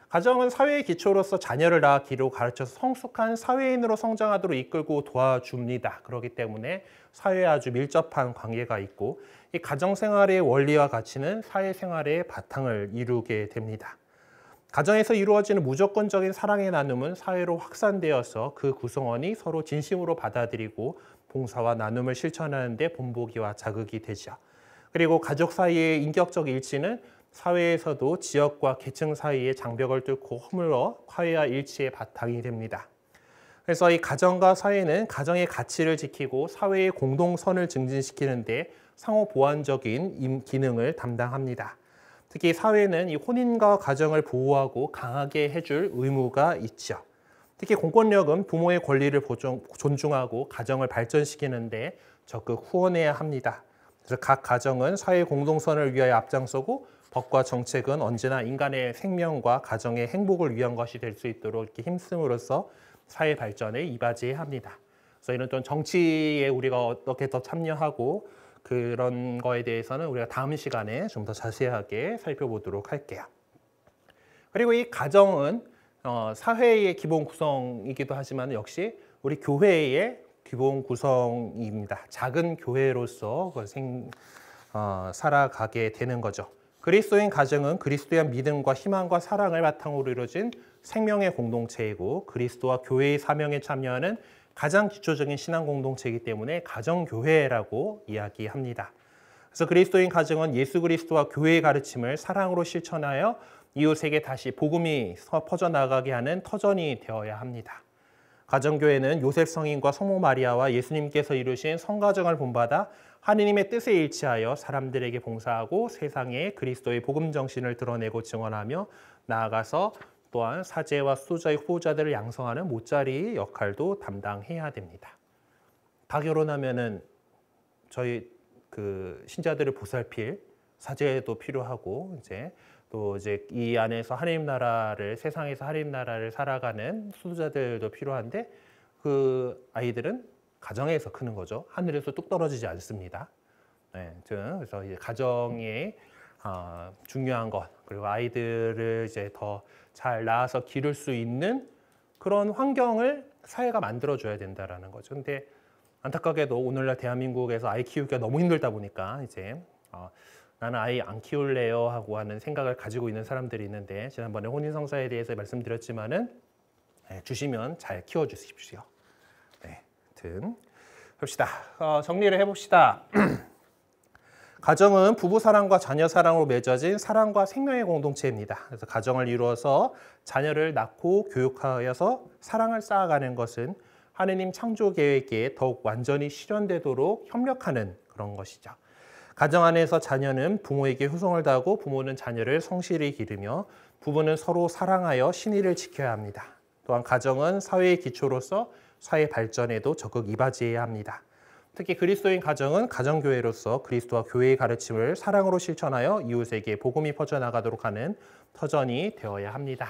가정은 사회의 기초로서 자녀를 낳기로 가르쳐서 성숙한 사회인으로 성장하도록 이끌고 도와줍니다. 그렇기 때문에 사회에 아주 밀접한 관계가 있고 이 가정생활의 원리와 가치는 사회생활의 바탕을 이루게 됩니다. 가정에서 이루어지는 무조건적인 사랑의 나눔은 사회로 확산되어서 그 구성원이 서로 진심으로 받아들이고 봉사와 나눔을 실천하는데 본보기와 자극이 되죠. 그리고 가족 사이의 인격적 일치는 사회에서도 지역과 계층 사이의 장벽을 뚫고 허물어 화해와 일치의 바탕이 됩니다. 그래서 이 가정과 사회는 가정의 가치를 지키고 사회의 공동선을 증진시키는데 상호 보완적인 기능을 담당합니다. 특히 사회는 이 혼인과 가정을 보호하고 강하게 해줄 의무가 있죠. 특히 공권력은 부모의 권리를 보존, 존중하고 가정을 발전시키는데 적극 후원해야 합니다. 그래서 각 가정은 사회 공동선을 위하여 앞장서고 법과 정책은 언제나 인간의 생명과 가정의 행복을 위한 것이 될 수 있도록 이렇게 힘쓰므로써 사회 발전에 이바지해야 합니다. 그래서 이런 또 정치에 우리가 어떻게 더 참여하고 그런 거에 대해서는 우리가 다음 시간에 좀 더 자세하게 살펴보도록 할게요. 그리고 이 가정은 어, 사회의 기본 구성이기도 하지만 역시 우리 교회의 기본 구성입니다. 작은 교회로서 생, 어, 살아가게 되는 거죠. 그리스도인 가정은 그리스도의 믿음과 희망과 사랑을 바탕으로 이루어진 생명의 공동체이고 그리스도와 교회의 사명에 참여하는 가장 기초적인 신앙 공동체이기 때문에 가정교회라고 이야기합니다. 그래서 그리스도인 가정은 예수 그리스도와 교회의 가르침을 사랑으로 실천하여 이웃에게 다시 복음이 퍼져나가게 하는 터전이 되어야 합니다. 가정교회는 요셉 성인과 성모 마리아와 예수님께서 이루신 성가정을 본받아 하느님의 뜻에 일치하여 사람들에게 봉사하고 세상에 그리스도의 복음 정신을 드러내고 증언하며 나아가서 또한 사제와 수도자의 후보자들을 양성하는 모짜리 역할도 담당해야 됩니다. 다 결혼하면은 저희 그 신자들을 보살필 사제도 필요하고 이제 또 이제 이 안에서 하나님 나라를 세상에서 하나님 나라를 살아가는 수도자들도 필요한데 그 아이들은 가정에서 크는 거죠. 하늘에서 뚝 떨어지지 않습니다. 네, 그래서 가정의 아, 중요한 것 그리고 아이들을 이제 더 잘 낳아서 기를 수 있는 그런 환경을 사회가 만들어줘야 된다라는 거죠. 근데 안타깝게도 오늘날 대한민국에서 아이 키우기가 너무 힘들다 보니까 이제 어, 나는 아이 안 키울래요 하고 하는 생각을 가지고 있는 사람들이 있는데 지난번에 혼인성사에 대해서 말씀드렸지만은 네, 주시면 잘 키워주십시오. 네, 등 합시다. 어, 정리를 해봅시다. 가정은 부부 사랑과 자녀 사랑으로 맺어진 사랑과 생명의 공동체입니다. 그래서 가정을 이루어서 자녀를 낳고 교육하여서 사랑을 쌓아가는 것은 하느님 창조 계획에 더욱 완전히 실현되도록 협력하는 그런 것이죠. 가정 안에서 자녀는 부모에게 효성을 다하고 부모는 자녀를 성실히 기르며 부부는 서로 사랑하여 신의를 지켜야 합니다. 또한 가정은 사회의 기초로서 사회 발전에도 적극 이바지해야 합니다. 특히 그리스도인 가정은 가정교회로서 그리스도와 교회의 가르침을 사랑으로 실천하여 이웃에게 복음이 퍼져나가도록 하는 터전이 되어야 합니다.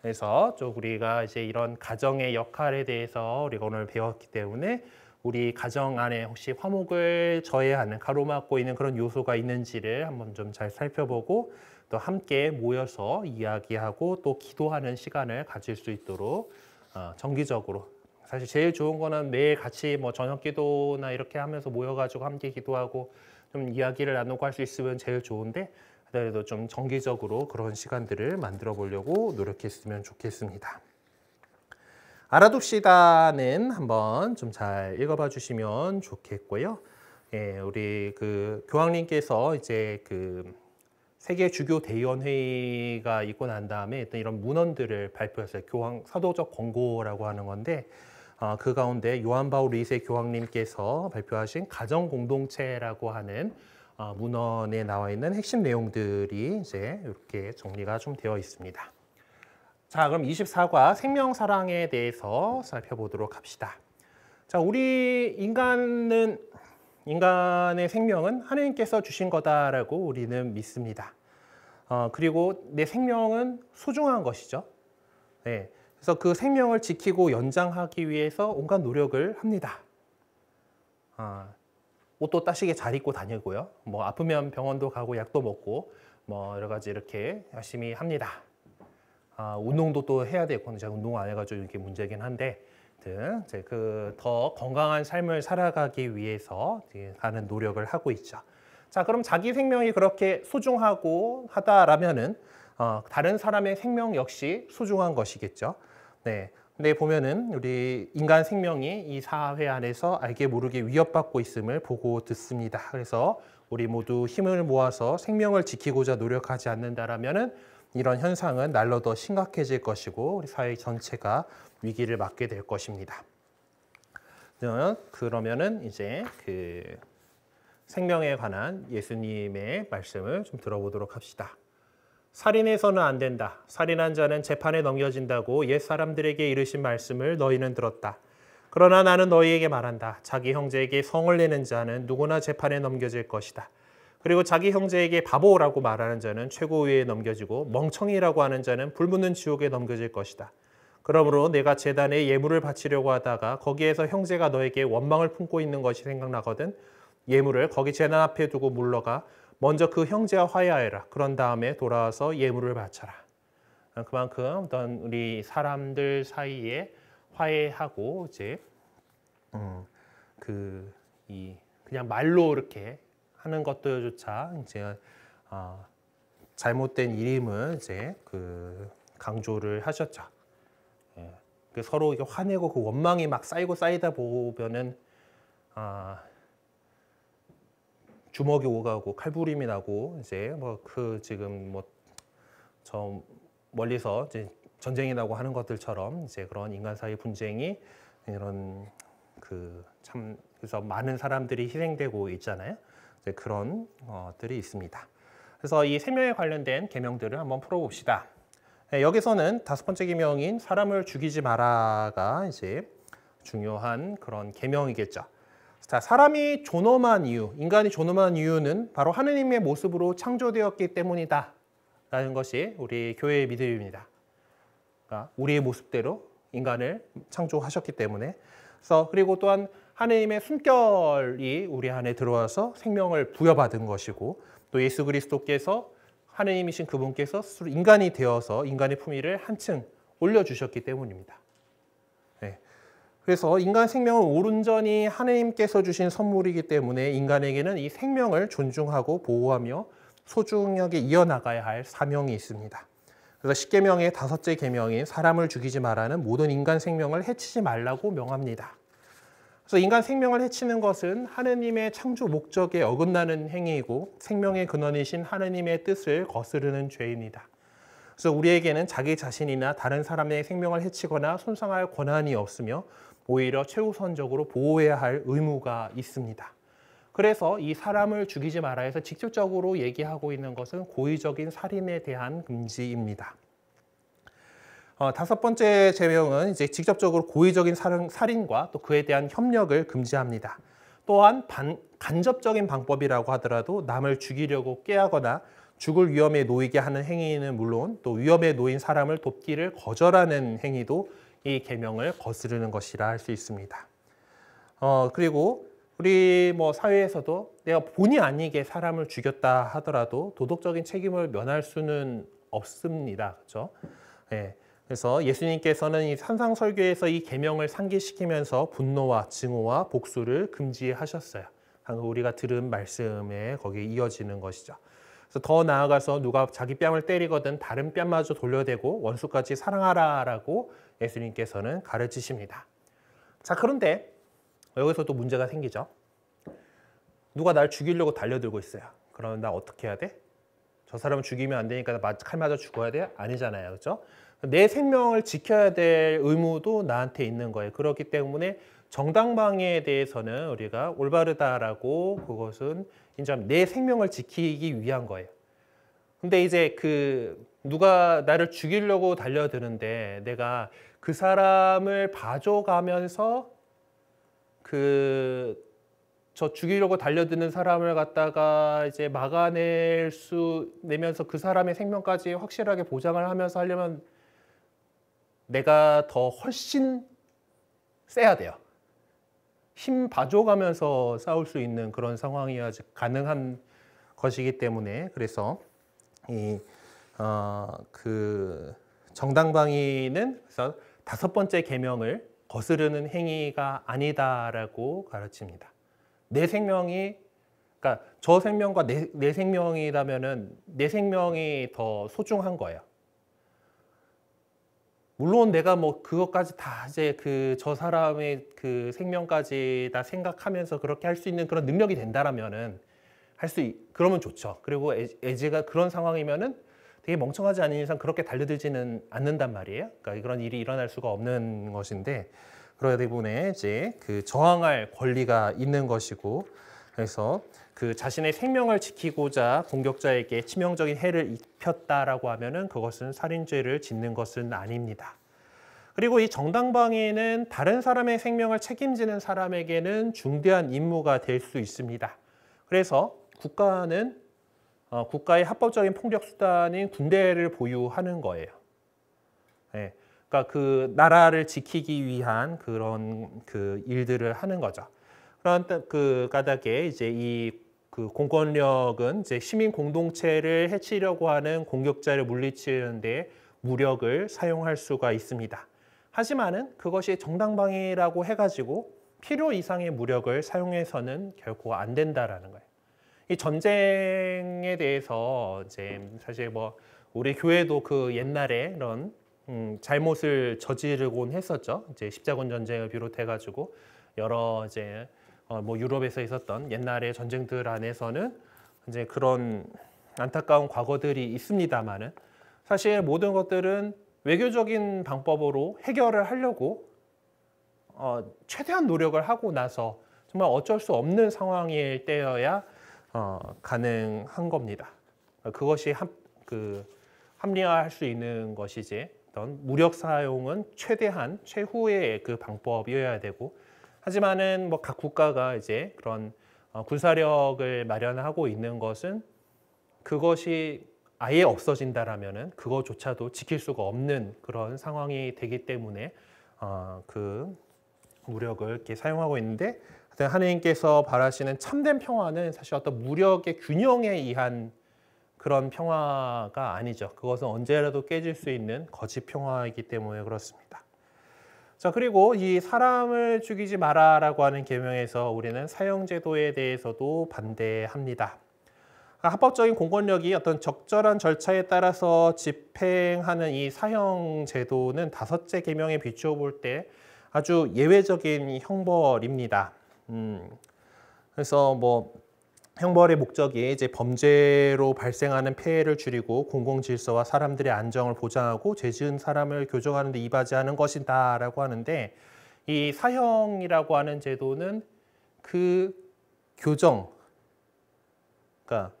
그래서 좀 우리가 이제 이런 가정의 역할에 대해서 우리가 오늘 배웠기 때문에 우리 가정 안에 혹시 화목을 저해하는 가로막고 있는 그런 요소가 있는지를 한번 좀 잘 살펴보고 또 함께 모여서 이야기하고 또 기도하는 시간을 가질 수 있도록 어, 정기적으로 사실 제일 좋은 거는 매일 같이 뭐 저녁 기도나 이렇게 하면서 모여가지고 함께 기도하고 좀 이야기를 나누고 할 수 있으면 제일 좋은데 그래도 좀 정기적으로 그런 시간들을 만들어 보려고 노력했으면 좋겠습니다. 알아둡시다는 한번 좀 잘 읽어봐 주시면 좋겠고요. 예, 우리 그 교황님께서 이제 그 세계 주교 대의원 회의가 있고 난 다음에 일단 이런 문헌들을 발표했어요. 교황 사도적 권고라고 하는 건데 아, 그 가운데 요한 바울 2세 교황님께서 발표하신 가정 공동체라고 하는 아, 문헌에 나와 있는 핵심 내용들이 이제 이렇게 정리가 좀 되어 있습니다. 자, 그럼 24과 생명 사랑에 대해서 살펴보도록 합시다. 자, 우리 인간은 인간의 생명은 하나님께서 주신 거다라고 우리는 믿습니다. 어, 그리고 내 생명은 소중한 것이죠. 네. 그래서 그 생명을 지키고 연장하기 위해서 온갖 노력을 합니다. 아, 옷도 따시게 잘 입고 다니고요. 뭐 아프면 병원도 가고 약도 먹고 뭐 여러 가지 이렇게 열심히 합니다. 아, 운동도 또 해야 되고 제가 운동 안 해가지고 이렇게 문제긴 한데 그더 건강한 삶을 살아가기 위해서 하는 노력을 하고 있죠. 자 그럼 자기 생명이 그렇게 소중하고 하다라면은 어, 다른 사람의 생명 역시 소중한 것이겠죠. 네. 근데 보면은 우리 인간 생명이 이 사회 안에서 알게 모르게 위협받고 있음을 보고 듣습니다. 그래서 우리 모두 힘을 모아서 생명을 지키고자 노력하지 않는다라면은 이런 현상은 날로 더 심각해질 것이고 우리 사회 전체가 위기를 맞게 될 것입니다. 그러면은 이제 그 생명에 관한 예수님의 말씀을 좀 들어보도록 합시다. 살인해서는 안 된다. 살인한 자는 재판에 넘겨진다고 옛 사람들에게 이르신 말씀을 너희는 들었다. 그러나 나는 너희에게 말한다. 자기 형제에게 성을 내는 자는 누구나 재판에 넘겨질 것이다. 그리고 자기 형제에게 바보라고 말하는 자는 최고위에 넘겨지고 멍청이라고 하는 자는 불붙는 지옥에 넘겨질 것이다. 그러므로 내가 재단에 예물을 바치려고 하다가 거기에서 형제가 너에게 원망을 품고 있는 것이 생각나거든 예물을 거기 재단 앞에 두고 물러가 먼저 그 형제와 화해하여라. 그런 다음에 돌아와서 예물을 바쳐라. 어, 그만큼 어떤 우리 사람들 사이에 화해하고 이제 음, 그이 그냥 말로 이렇게 하는 것들조차 이제 어, 잘못된 이름을 이제 그 강조를 하셨죠. 예. 그 서로 이게 화내고 그 원망이 막 쌓이고 쌓이다 보면은 아, 어, 주먹이 오가고 칼부림이 나고 이제 뭐 그 지금 뭐 저 멀리서 이제 전쟁이 라고 하는 것들처럼 이제 그런 인간 사이 분쟁이 이런 그 참 그래서 많은 사람들이 희생되고 있잖아요. 이제 그런 것들이 어, 있습니다. 그래서 이 생명에 관련된 계명들을 한번 풀어봅시다. 네, 여기서는 다섯 번째 계명인 사람을 죽이지 마라가 이제 중요한 그런 계명이겠죠. 자, 사람이 존엄한 이유, 인간이 존엄한 이유는 바로 하느님의 모습으로 창조되었기 때문이다. 라는 것이 우리 교회의 믿음입니다. 그러니까 우리의 모습대로 인간을 창조하셨기 때문에. 그래서 그리고 또한 하느님의 숨결이 우리 안에 들어와서 생명을 부여받은 것이고 또 예수 그리스도께서 하느님이신 그분께서 인간이 되어서 인간의 품위를 한층 올려주셨기 때문입니다. 그래서 인간 생명은 오른전히 하나님께서 주신 선물이기 때문에 인간에게는 이 생명을 존중하고 보호하며 소중하게 이어나가야 할 사명이 있습니다. 그래서 십계명의 다섯째 계명인 사람을 죽이지 말라는 모든 인간 생명을 해치지 말라고 명합니다. 그래서 인간 생명을 해치는 것은 하느님의 창조 목적에 어긋나는 행위이고 생명의 근원이신 하느님의 뜻을 거스르는 죄입니다. 그래서 우리에게는 자기 자신이나 다른 사람의 생명을 해치거나 손상할 권한이 없으며 오히려 최우선적으로 보호해야 할 의무가 있습니다. 그래서 이 사람을 죽이지 마라 해서 직접적으로 얘기하고 있는 것은 고의적인 살인에 대한 금지입니다. 어, 다섯 번째 제명은 이제 직접적으로 고의적인 살인, 과또 그에 대한 협력을 금지합니다. 또한 반, 간접적인 방법이라고 하더라도 남을 죽이려고 깨하거나 죽을 위험에 놓이게 하는 행위는 물론 또 위험에 놓인 사람을 돕기를 거절하는 행위도 이 계명을 거스르는 것이라 할 수 있습니다. 어, 그리고 우리 뭐 사회에서도 내가 본의 아니게 사람을 죽였다 하더라도 도덕적인 책임을 면할 수는 없습니다. 그렇죠? 예. 그래서 예수님께서는 이 산상설교에서 이 계명을 상기시키면서 분노와 증오와 복수를 금지하셨어요. 방금 우리가 들은 말씀에 거기 이어지는 것이죠. 그래서 더 나아가서 누가 자기 뺨을 때리거든 다른 뺨마저 돌려대고 원수까지 사랑하라라고 예수님께서는 가르치십니다. 자, 그런데 여기서 또 문제가 생기죠. 누가 날 죽이려고 달려들고 있어요. 그러면 나 어떻게 해야 돼? 저 사람은 죽이면 안 되니까 칼 맞아 죽어야 돼? 아니잖아요. 그렇죠? 내 생명을 지켜야 될 의무도 나한테 있는 거예요. 그렇기 때문에 정당방해에 대해서는 우리가 올바르다라고 그것은 인정. 내 생명을 지키기 위한 거예요. 근데 이제 그 누가 나를 죽이려고 달려드는데 내가 그 사람을 봐줘가면서 그 저 죽이려고 달려드는 사람을 갖다가 이제 막아낼 수 내면서 그 사람의 생명까지 확실하게 보장을 하면서 하려면 내가 더 훨씬 세야 돼요. 힘 봐줘가면서 싸울 수 있는 그런 상황이야 가능한 것이기 때문에 그래서 이그 어, 정당방위는 그래서 다섯 번째 계명을 거스르는 행위가 아니다라고 가르칩니다. 내 생명이 그러니까 저 생명과 내, 내 생명이라면은 내 생명이 더 소중한 거예요. 물론 내가 뭐 그것까지 다 이제 그 저 사람의 그 생명까지 다 생각하면서 그렇게 할 수 있는 그런 능력이 된다라면은 할 수 그러면 좋죠. 그리고 애지가 그런 상황이면은 되게 멍청하지 않은 이상 그렇게 달려들지는 않는단 말이에요. 그러니까 그런 일이 일어날 수가 없는 것인데 그러다 보니 이제 그 저항할 권리가 있는 것이고 그래서 그 자신의 생명을 지키고자 공격자에게 치명적인 해를 입혔다라고 하면은 그것은 살인죄를 짓는 것은 아닙니다. 그리고 이 정당방위는 다른 사람의 생명을 책임지는 사람에게는 중대한 임무가 될 수 있습니다. 그래서 국가는 어, 국가의 합법적인 폭력 수단인 군대를 보유하는 거예요. 예. 그러니까 그 나라를 지키기 위한 그런 그 일들을 하는 거죠. 그런 그 까닭에 이제 이 그 공권력은 이제 시민 공동체를 해치려고 하는 공격자를 물리치는데 무력을 사용할 수가 있습니다. 하지만은 그것이 정당방위라고 해가지고 필요 이상의 무력을 사용해서는 결코 안 된다라는 거예요. 이 전쟁에 대해서 이제 사실 뭐 우리 교회도 그 옛날에 이런 음, 잘못을 저지르곤 했었죠. 이제 십자군 전쟁을 비롯해 가지고 여러 이제 어, 뭐 유럽에서 있었던 옛날의 전쟁들 안에서는 이제 그런 안타까운 과거들이 있습니다만은 사실 모든 것들은 외교적인 방법으로 해결을 하려고 어, 최대한 노력을 하고 나서 정말 어쩔 수 없는 상황일 때여야 어, 가능한 겁니다. 그것이 합, 그 합리화할 수 있는 것이지 어떤 무력 사용은 최대한 최후의 그 방법이어야 되고 하지만은 뭐 각 국가가 이제 그런 어, 군사력을 마련하고 있는 것은 그것이 아예 없어진다라면은 그거조차도 지킬 수가 없는 그런 상황이 되기 때문에 어, 그 무력을 이렇게 사용하고 있는데 하느님께서 바라시는 참된 평화는 사실 어떤 무력의 균형에 의한 그런 평화가 아니죠. 그것은 언제라도 깨질 수 있는 거짓 평화이기 때문에 그렇습니다. 자 그리고 이 사람을 죽이지 마라라고 하는 계명에서 우리는 사형제도에 대해서도 반대합니다. 그러니까 합법적인 공권력이 어떤 적절한 절차에 따라서 집행하는 이 사형 제도는 다섯째 계명에 비추어 볼 때 아주 예외적인 형벌입니다. 음, 그래서 뭐 형벌의 목적이 이제 범죄로 발생하는 폐해를 줄이고 공공 질서와 사람들의 안정을 보장하고 죄지은 사람을 교정하는 데 이바지하는 것이다라고 하는데 이 사형이라고 하는 제도는 그 교정 그러니까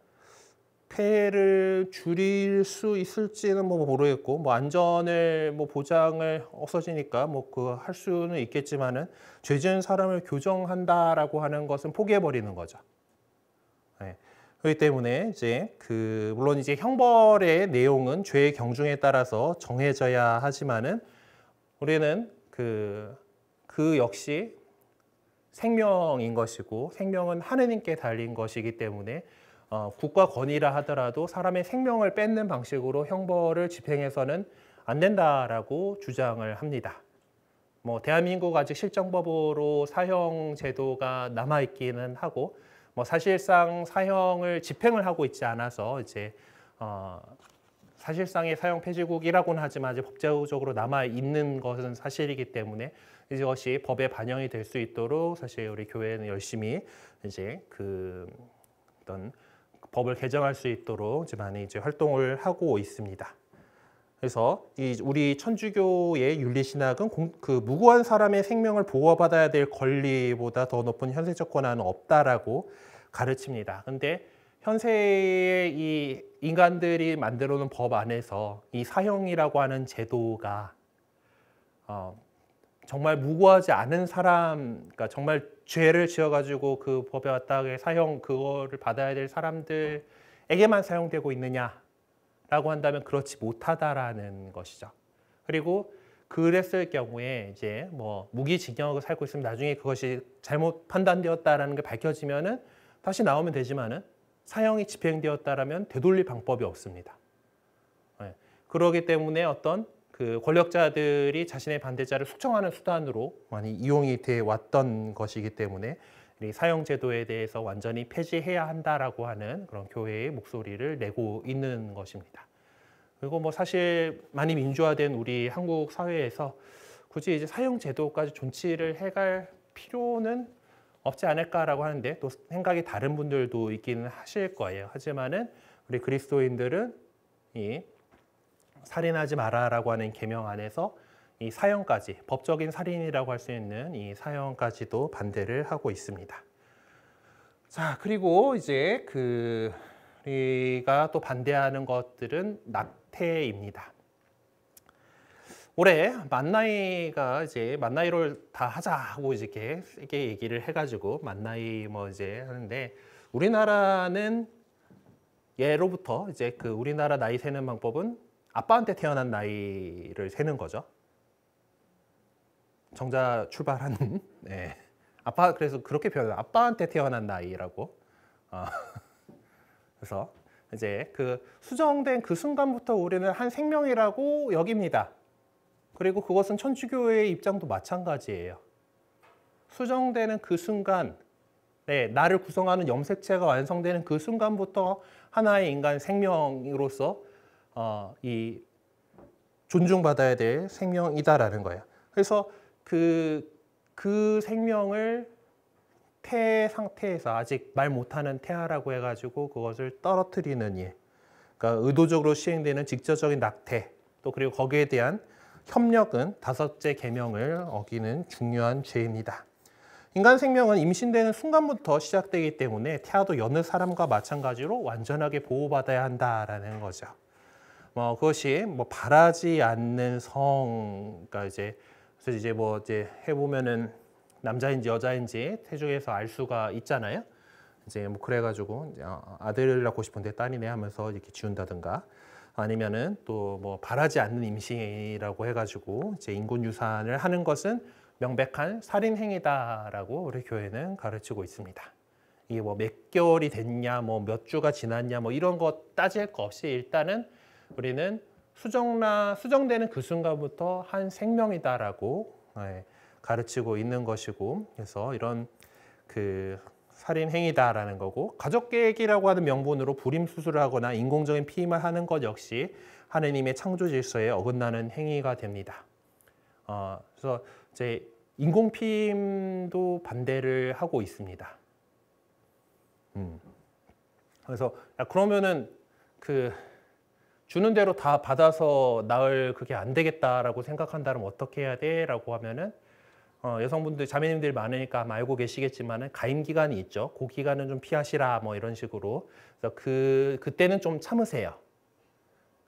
폐해를 줄일 수 있을지는 뭐 모르겠고 뭐 안전을 뭐 보장을 없어지니까 뭐그할 수는 있겠지만은 죄 지은 사람을 교정한다라고 하는 것은 포기해 버리는 거죠. 네. 그렇기 때문에 이제 그 물론 이제 형벌의 내용은 죄의 경중에 따라서 정해져야 하지만은 우리는 그그 그 역시 생명인 것이고 생명은 하느님께 달린 것이기 때문에 어, 국가 권위라 하더라도 사람의 생명을 뺏는 방식으로 형벌을 집행해서는 안 된다라고 주장을 합니다. 뭐 대한민국 아직 실정법으로 사형 제도가 남아 있기는 하고 뭐 사실상 사형을 집행을 하고 있지 않아서 이제 어, 사실상의 사형 폐지국이라고는 하지만 이제 법제적으로 남아 있는 것은 사실이기 때문에 이것이 법에 반영이 될 수 있도록 사실 우리 교회는 열심히 이제 그 어떤 법을 개정할 수 있도록 지금 많이 이제 활동을 하고 있습니다. 그래서 이 우리 천주교의 윤리신학은 공, 그 무고한 사람의 생명을 보호받아야 될 권리보다 더 높은 현세적 권한은 없다라고 가르칩니다. 근데 현세의 이 인간들이 만들어 놓은 법 안에서 이 사형이라고 하는 제도가 어, 정말 무고하지 않은 사람, 그러니까 정말 죄를 지어가지고 그 법에 왔다게 그 사형 그거를 받아야 될 사람들에게만 사용되고 있느냐라고 한다면 그렇지 못하다라는 것이죠. 그리고 그랬을 경우에 이제 뭐 무기징역을 살고 있으면 나중에 그것이 잘못 판단되었다라는 게 밝혀지면은 다시 나오면 되지만은 사형이 집행되었다라면 되돌릴 방법이 없습니다. 네. 그러기 때문에 어떤 그 권력자들이 자신의 반대자를 숙청하는 수단으로 많이 이용이 돼 왔던 것이기 때문에 이 사형 제도에 대해서 완전히 폐지해야 한다라고 하는 그런 교회의 목소리를 내고 있는 것입니다. 그리고 뭐 사실 많이 민주화된 우리 한국 사회에서 굳이 이제 사형 제도까지 존치를 해갈 필요는 없지 않을까라고 하는데 또 생각이 다른 분들도 있기는 하실 거예요. 하지만은 우리 그리스도인들은 이 살인하지 마라라고 하는 계명 안에서 이 사형까지 법적인 살인이라고 할 수 있는 이 사형까지도 반대를 하고 있습니다. 자 그리고 이제 그 우리가 또 반대하는 것들은 낙태입니다. 올해 만나이가 이제 만나이를 다 하자고 하 이제 이렇게 세게 얘기를 해가지고 만나이 뭐 이제 하는데 우리나라는 예로부터 이제 그 우리나라 나이 세는 방법은 아빠한테 태어난 나이를 세는 거죠. 정자 출발하는 네. 아빠 그래서 그렇게 표현해요. 아빠한테 태어난 나이라고. 어. 그래서 이제 그 수정된 그 순간부터 우리는 한 생명이라고 여깁니다. 그리고 그것은 천주교의 입장도 마찬가지예요. 수정되는 그 순간, 네, 나를 구성하는 염색체가 완성되는 그 순간부터 하나의 인간 생명으로서 어, 이 존중받아야 될 생명이다라는 거예요. 그래서 그, 그 생명을 태 상태에서 아직 말 못하는 태아라고 해가지고 그것을 떨어뜨리는 일. 그러니까 의도적으로 시행되는 직접적인 낙태. 또 그리고 거기에 대한 협력은 다섯째 계명을 어기는 중요한 죄입니다. 인간 생명은 임신되는 순간부터 시작되기 때문에 태아도 여느 사람과 마찬가지로 완전하게 보호받아야 한다라는 거죠. 뭐 그것이 뭐 바라지 않는 성, 그까 이제 그래서 이제 뭐 이제 해보면은 남자인지 여자인지 태중에서 알 수가 있잖아요. 이제 뭐 그래가지고 이제 어, 어, 아들을 낳고 싶은데 딸이네 하면서 이렇게 지운다든가 아니면은 또 뭐 바라지 않는 임신이라고 해가지고 이제 인군 유산을 하는 것은 명백한 살인 행위다라고 우리 교회는 가르치고 있습니다. 이게 뭐 몇 개월이 됐냐, 뭐 몇 주가 지났냐, 뭐 이런 거 따질 거 없이 일단은 우리는 수정나 수정되는 그 순간부터 한 생명이다라고 예, 가르치고 있는 것이고 그래서 이런 그 살인 행위다라는 거고 가족 계획이라고 하는 명분으로 불임 수술을 하거나 인공적인 피임을 하는 것 역시 하느님의 창조 질서에 어긋나는 행위가 됩니다. 어, 그래서 이제 인공 피임도 반대를 하고 있습니다. 음. 그래서 야, 그러면은 그 주는 대로 다 받아서 나을 그게 안 되겠다라고 생각한다면 어떻게 해야 돼라고 하면은 어, 여성분들 자매님들이 많으니까 아마 알고 계시겠지만은 가임 기간이 있죠. 그 기간은 좀 피하시라 뭐 이런 식으로 그래서 그 그때는 좀 참으세요.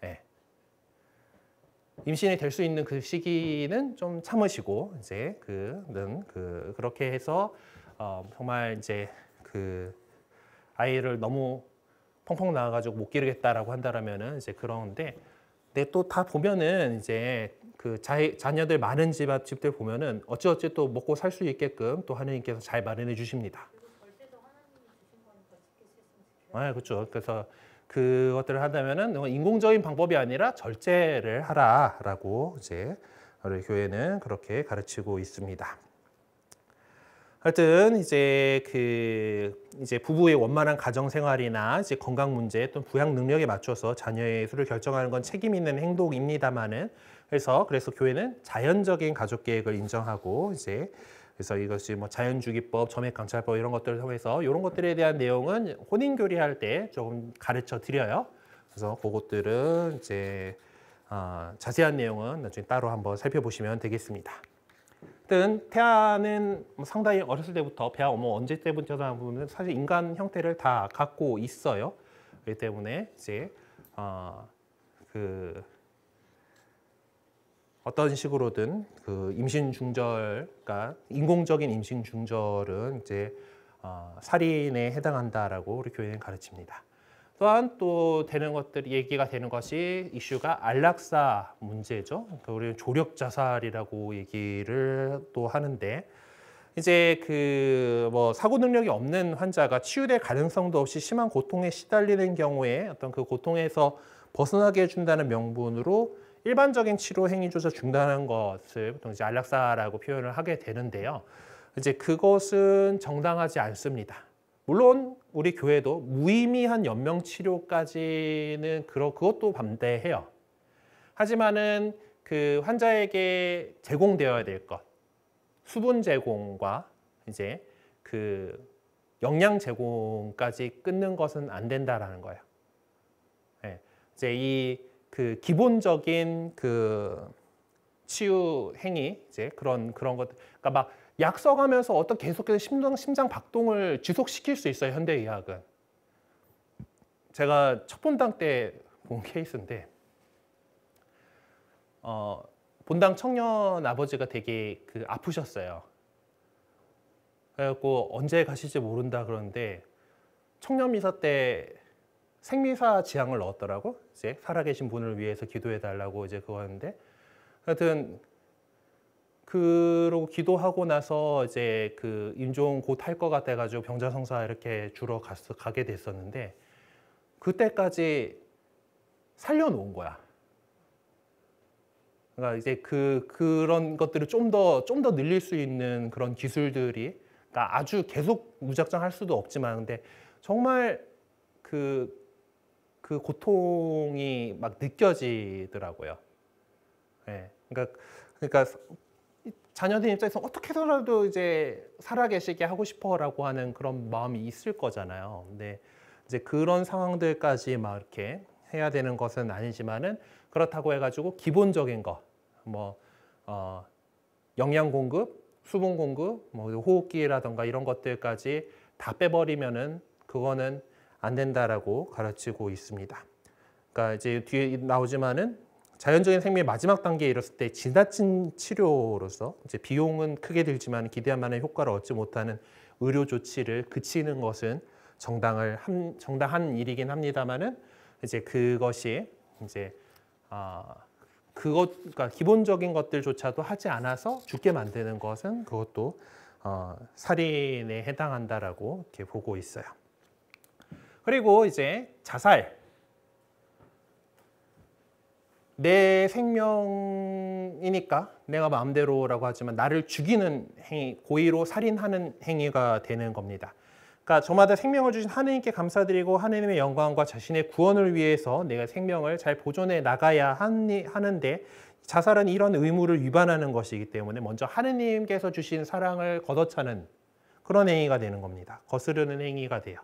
예. 임신이 될 수 있는 그 시기는 좀 참으시고 이제 그는 그 그렇게 해서 어, 정말 이제 그 아이를 너무 펑펑 나와가지고 못 기르겠다라고 한다라면은 이제 그런데 근데 또 다 보면은 이제 그 자, 자녀들 많은 집앞 집들 보면은 어찌어찌 또 먹고 살 수 있게끔 또하느님께서잘 마련해 주십니다. 아, 그렇죠. 그래서 그것들을 한다면은 뭐 인공적인 방법이 아니라 절제를 하라라고 이제 우리 교회는 그렇게 가르치고 있습니다. 하여튼 이제 그 이제 부부의 원만한 가정 생활이나 이제 건강 문제 또는 부양 능력에 맞춰서 자녀의 수를 결정하는 건 책임 있는 행동입니다만은 그래서 그래서 교회는 자연적인 가족 계획을 인정하고 이제 그래서 이것이 뭐 자연주기법, 점액강찰법 이런 것들을 통해서 이런 것들에 대한 내용은 혼인 교리할 때 조금 가르쳐 드려요. 그래서 그것들은 이제 어, 자세한 내용은 나중에 따로 한번 살펴보시면 되겠습니다. 하여튼 태아는 뭐 상당히 어렸을 때부터 배아 어머 언제 때부터나 보면 사실 인간 형태를 다 갖고 있어요. 그렇기 때문에 이제 어, 그 어떤 식으로든 그 임신 중절, 그러니까 인공적인 임신 중절은 이제 어, 살인에 해당한다라고 우리 교회는 가르칩니다. 또한 또 되는 것들 얘기가 되는 것이 이슈가 안락사 문제죠. 그러니까 우리는 조력 자살이라고 얘기를 또 하는데 이제 그 뭐 사고 능력이 없는 환자가 치유될 가능성도 없이 심한 고통에 시달리는 경우에 어떤 그 고통에서 벗어나게 해준다는 명분으로 일반적인 치료 행위조차 중단한 것을 보통 이제 안락사라고 표현을 하게 되는데요. 이제 그것은 정당하지 않습니다. 물론 우리 교회도 무의미한 연명 치료까지는 그러 그것도 반대해요. 하지만은 그 환자에게 제공되어야 될 것, 수분 제공과 이제 그 영양 제공까지 끊는 것은 안 된다라는 거예요. 네. 이제 이 그 기본적인 그 치유 행위 이제 그런 그런 것, 그러니까 막약 써가면서 어떤 계속해서 심장, 심장 박동을 지속시킬 수 있어요, 현대의학은. 제가 첫 본당 때 본 케이스인데, 어, 본당 청년 아버지가 되게 그 아프셨어요. 그래갖고 언제 가실지 모른다 그러는데, 청년미사 때 생미사 지향을 넣었더라고. 이제 살아계신 분을 위해서 기도해달라고 이제 그거였는데, 하여튼 그러고 기도하고 나서 이제 그 임종 곧 할 것 같아가지고 병자성사 이렇게 주러 갔, 가게 됐었는데 그때까지 살려놓은 거야. 그러니까 이제 그 그런 것들을 좀 더 좀 더 늘릴 수 있는 그런 기술들이 그러니까 아주 계속 무작정 할 수도 없지만 근데 정말 그그 그 고통이 막 느껴지더라고요. 예. 네. 그러니까 그러니까 자녀들 입장에서 어떻게 해서라도 이제 살아계시게 하고 싶어라고 하는 그런 마음이 있을 거잖아요. 근데 이제 그런 상황들까지 막 이렇게 해야 되는 것은 아니지만은 그렇다고 해가지고 기본적인 것, 뭐 어, 영양 공급, 수분 공급, 뭐 호흡기라든가 이런 것들까지 다 빼버리면은 그거는 안 된다라고 가르치고 있습니다. 그러니까 이제 뒤에 나오지만은 자연적인 생명의 마지막 단계에 이뤘을 때 지나친 치료로서 이제 비용은 크게 들지만 기대한 만한 효과를 얻지 못하는 의료 조치를 그치는 것은 정당을 한, 정당한 일이긴 합니다만은 이제 그것이 이제 아 그것 그러니까 기본적인 것들조차도 하지 않아서 죽게 만드는 것은 그것도 어, 살인에 해당한다라고 이렇게 보고 있어요. 그리고 이제 자살 내 생명이니까 내가 마음대로라고 하지만 나를 죽이는 행위, 고의로 살인하는 행위가 되는 겁니다. 그러니까 저마다 생명을 주신 하느님께 감사드리고 하느님의 영광과 자신의 구원을 위해서 내가 생명을 잘 보존해 나가야 하는데 자살은 이런 의무를 위반하는 것이기 때문에 먼저 하느님께서 주신 사랑을 걷어차는 그런 행위가 되는 겁니다. 거스르는 행위가 돼요.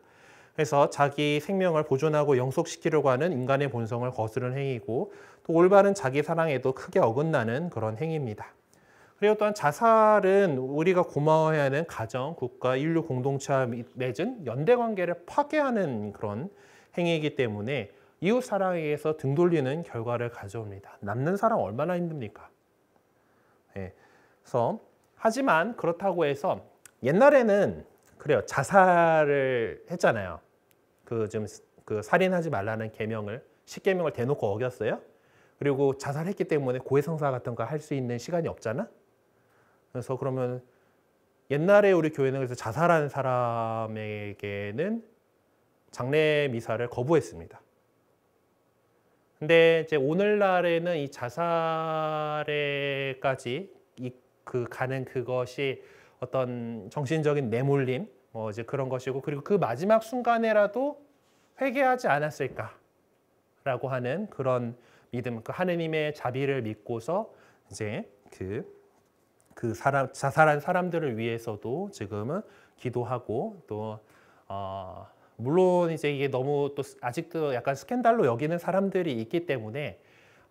해서 자기 생명을 보존하고 영속시키려고 하는 인간의 본성을 거스른 행위고 또 올바른 자기 사랑에도 크게 어긋나는 그런 행위입니다. 그리고 또한 자살은 우리가 고마워해야 하는 가정, 국가, 인류 공동체와 맺은 연대 관계를 파괴하는 그런 행위이기 때문에 이웃 사랑에 의해서 등 돌리는 결과를 가져옵니다. 남는 사랑 얼마나 힘듭니까? 네. 그래서 하지만 그렇다고 해서 옛날에는 그래요. 자살을 했잖아요. 그좀그 그 살인하지 말라는 계명을 십계명을 대놓고 어겼어요. 그리고 자살했기 때문에 고해성사 같은 거 할 수 있는 시간이 없잖아. 그래서 그러면 옛날에 우리 교회는 그래서 자살한 사람에게는 장례 미사를 거부했습니다. 근데 이제 오늘날에는 이 자살에까지 이 그 가는 그것이 어떤 정신적인 내몰림 뭐 이제 그런 것이고 그리고 그 마지막 순간에라도 회개하지 않았을까라고 하는 그런 믿음, 그 하느님의 자비를 믿고서 이제 그그 그 사람 자살한 사람들을 위해서도 지금은 기도하고 또 어, 물론 이제 이게 너무 또 아직도 약간 스캔달로 여기는 사람들이 있기 때문에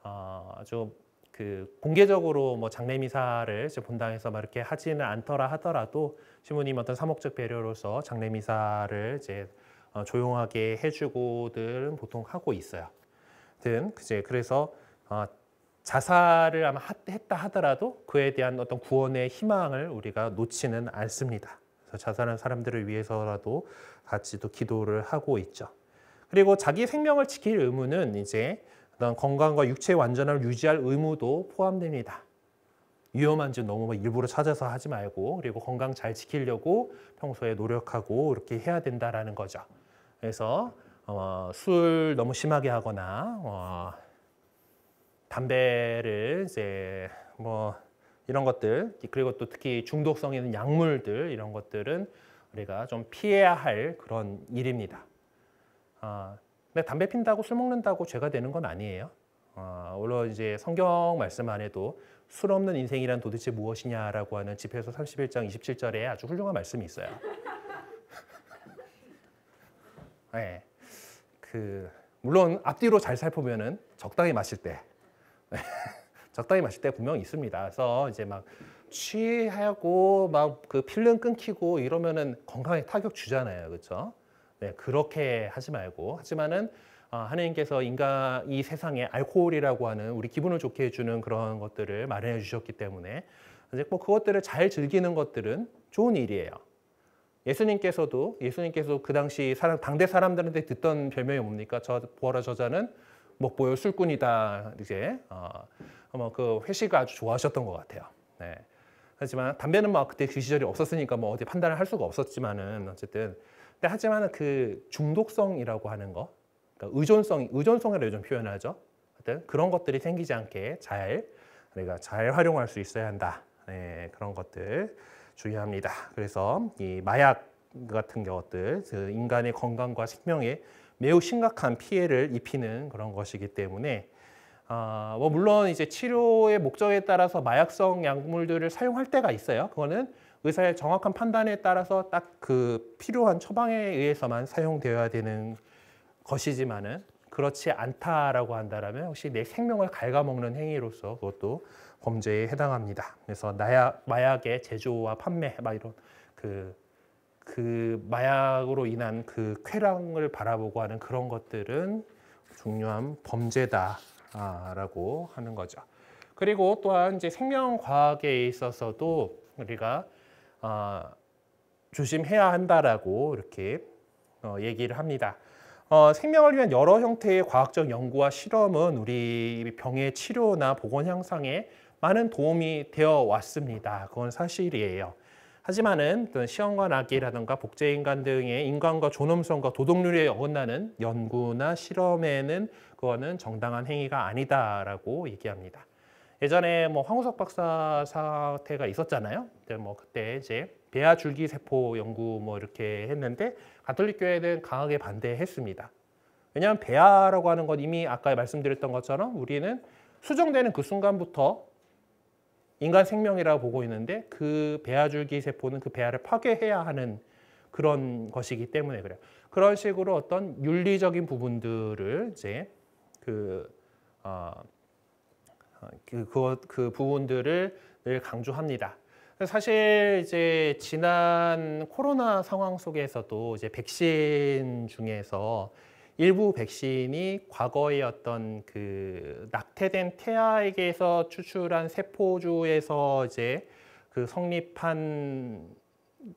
어, 좀그 공개적으로 뭐 장례 미사를 본당에서 막 이렇게 하지는 않더라 하더라도 신부님 어떤 사목적 배려로서 장례 미사를 이제 어 조용하게 해주고들 보통 하고 있어요. 등 이제 그래서 어 자살을 아마 했다 하더라도 그에 대한 어떤 구원의 희망을 우리가 놓치는 않습니다. 그래서 자살한 사람들을 위해서라도 같이 또 기도를 하고 있죠. 그리고 자기 생명을 지킬 의무는 이제 그다음 건강과 육체의 완전함을 유지할 의무도 포함됩니다. 위험한 짓 너무 일부러 찾아서 하지 말고 그리고 건강 잘 지키려고 평소에 노력하고 이렇게 해야 된다라는 거죠. 그래서 어, 술 너무 심하게 하거나 어, 담배를 이제 뭐 이런 것들 그리고 또 특히 중독성 있는 약물들 이런 것들은 우리가 좀 피해야 할 그런 일입니다. 어, 근데 담배 핀다고 술 먹는다고 죄가 되는 건 아니에요. 어, 물론 이제 성경 말씀 안에도 술 없는 인생이란 도대체 무엇이냐라고 하는 집회서 31장 27절에 아주 훌륭한 말씀이 있어요. 네. 그 물론 앞뒤로 잘 살펴보면은 적당히 마실 때 적당히 마실 때분명 있습니다. 그래서 이제 막 취하고 막 그 필름 끊기고 이러면은 건강에 타격 주잖아요. 그렇죠? 네, 그렇게 하지 말고 하지만은 어, 하나님께서 인간 이 세상에 알코올이라고 하는 우리 기분을 좋게 해주는 그런 것들을 마련해 주셨기 때문에 이제 뭐 그것들을 잘 즐기는 것들은 좋은 일이에요. 예수님께서도 예수님께서 그 당시 사람, 당대 사람들한테 듣던 별명이 뭡니까? 저 보아라 저자는 먹보여 술꾼이다 이제 어뭐그 회식을 아주 좋아하셨던 것 같아요. 네. 하지만 담배는 막 그때 그 시절이 없었으니까 뭐 어디 판단을 할 수가 없었지만은 어쨌든 근데 네, 하지만 그 중독성이라고 하는 거, 그러니까 의존성, 의존성이라고 요즘 표현 하죠. 하여튼 그런 것들이 생기지 않게 잘 우리가 잘 활용할 수 있어야 한다. 네, 그런 것들 주의합니다. 그래서 이 마약 같은 것들, 그 인간의 건강과 생명에 매우 심각한 피해를 입히는 그런 것이기 때문에 어, 뭐 물론 이제 치료의 목적에 따라서 마약성 약물들을 사용할 때가 있어요. 그거는 의사의 정확한 판단에 따라서 딱 그 필요한 처방에 의해서만 사용되어야 되는 것이지만은 그렇지 않다라고 한다라면 혹시 내 생명을 갉아먹는 행위로서 그것도 범죄에 해당합니다. 그래서 나약, 마약의 제조와 판매 막 이런 그그 그 마약으로 인한 그 쾌락을 바라보고 하는 그런 것들은 중요한 범죄다라고 하는 거죠. 그리고 또한 이제 생명과학에 있어서도 우리가 어, 조심해야 한다라고 이렇게 어, 얘기를 합니다. 어, 생명을 위한 여러 형태의 과학적 연구와 실험은 우리 병의 치료나 보건 향상에 많은 도움이 되어 왔습니다. 그건 사실이에요. 하지만은 어떤 시험관낙기라든가 복제인간 등의 인간과 존엄성과 도덕률에 어긋나는 연구나 실험에는 그거는 정당한 행위가 아니다라고 얘기합니다. 예전에 뭐 황우석 박사 사태가 있었잖아요. 근데 뭐 그때 이제 배아 줄기 세포 연구 뭐 이렇게 했는데 가톨릭 교회는 강하게 반대했습니다. 왜냐하면 배아라고 하는 건 이미 아까 말씀드렸던 것처럼 우리는 수정되는 그 순간부터 인간 생명이라고 보고 있는데 그 배아 줄기 세포는 그 배아를 파괴해야 하는 그런 것이기 때문에 그래요. 그런 식으로 어떤 윤리적인 부분들을 이제 그 어, 그그 어, 그 부분들을 늘 강조합니다. 사실 이제 지난 코로나 상황 속에서도 이제 백신 중에서 일부 백신이 과거의 어떤 그 낙태된 태아에게서 추출한 세포주에서 이제 그 성립한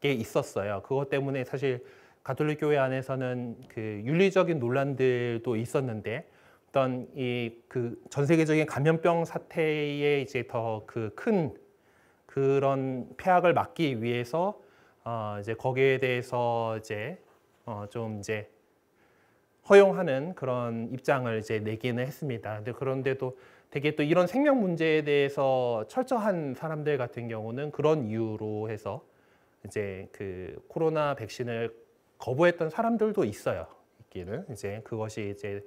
게 있었어요. 그것 때문에 사실 가톨릭 교회 안에서는 그 윤리적인 논란들도 있었는데 어떤 이그전 세계적인 감염병 사태에 이제 더 그 큰 그런 폐악을 막기 위해서 어 이제 거기에 대해서 이제 어좀 이제 허용하는 그런 입장을 이제 내기는 했습니다. 근데 그런데도 되게 또 이런 생명 문제에 대해서 철저한 사람들 같은 경우는 그런 이유로 해서 이제 그 코로나 백신을 거부했던 사람들도 있어요. 있기는 이제 그것이 이제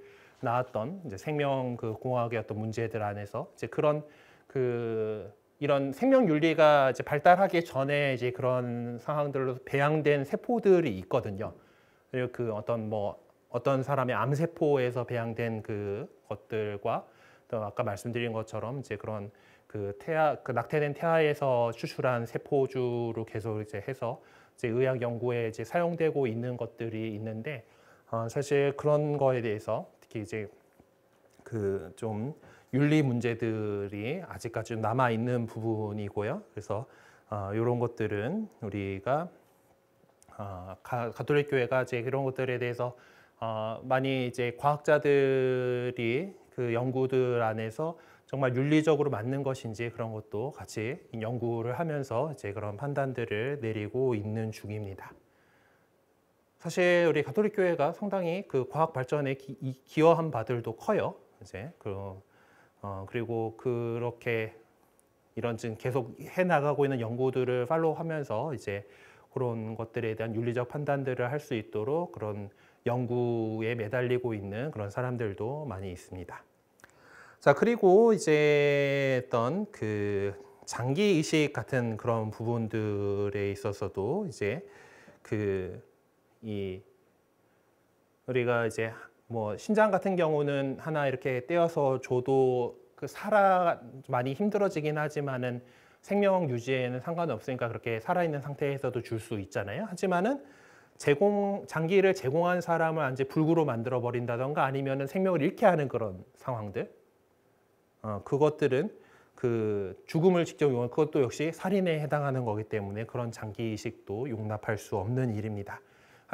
나왔던 이제 생명 그 공학의 어떤 문제들 안에서 이제 그런 그 이런 생명 윤리가 이제 발달하기 전에 이제 그런 상황들로 배양된 세포들이 있거든요. 그리고 그 어떤 뭐 어떤 사람의 암세포에서 배양된 그 것들과 또 아까 말씀드린 것처럼 이제 그런 그 태아 그 낙태된 태아에서 추출한 세포주로 계속 이제 해서 이제 의학 연구에 이제 사용되고 있는 것들이 있는데 어, 사실 그런 거에 대해서 특히 이제 그 좀 윤리 문제들이 아직까지 남아 있는 부분이고요. 그래서 어, 이런 것들은 우리가 어, 가, 톨릭 교회가 이제 그런 것들에 대해서 어, 많이 이제 과학자들이 그 연구들 안에서 정말 윤리적으로 맞는 것인지 그런 것도 같이 연구를 하면서 이제 그런 판단들을 내리고 있는 중입니다. 사실 우리 가톨릭 교회가 상당히 그 과학 발전에 기, 여한 바들도 커요. 이제 그 어, 그리고 그렇게 이런 지금 계속 해 나가고 있는 연구들을 팔로우하면서 이제 그런 것들에 대한 윤리적 판단들을 할 수 있도록 그런 연구에 매달리고 있는 그런 사람들도 많이 있습니다. 자 그리고 이제 어떤 그 장기 이식 같은 그런 부분들에 있어서도 이제 그이 우리가 이제 뭐 신장 같은 경우는 하나 이렇게 떼어서 줘도 그 살아 많이 힘들어지긴 하지만은 생명 유지에는 상관없으니까 그렇게 살아있는 상태에서도 줄 수 있잖아요. 하지만은 제공 장기를 제공한 사람을 이제 불구로 만들어 버린다던가 아니면은 생명을 잃게 하는 그런 상황들 어, 그것들은 그 죽음을 직접 용한 그것도 역시 살인에 해당하는 거기 때문에 그런 장기 이식도 용납할 수 없는 일입니다.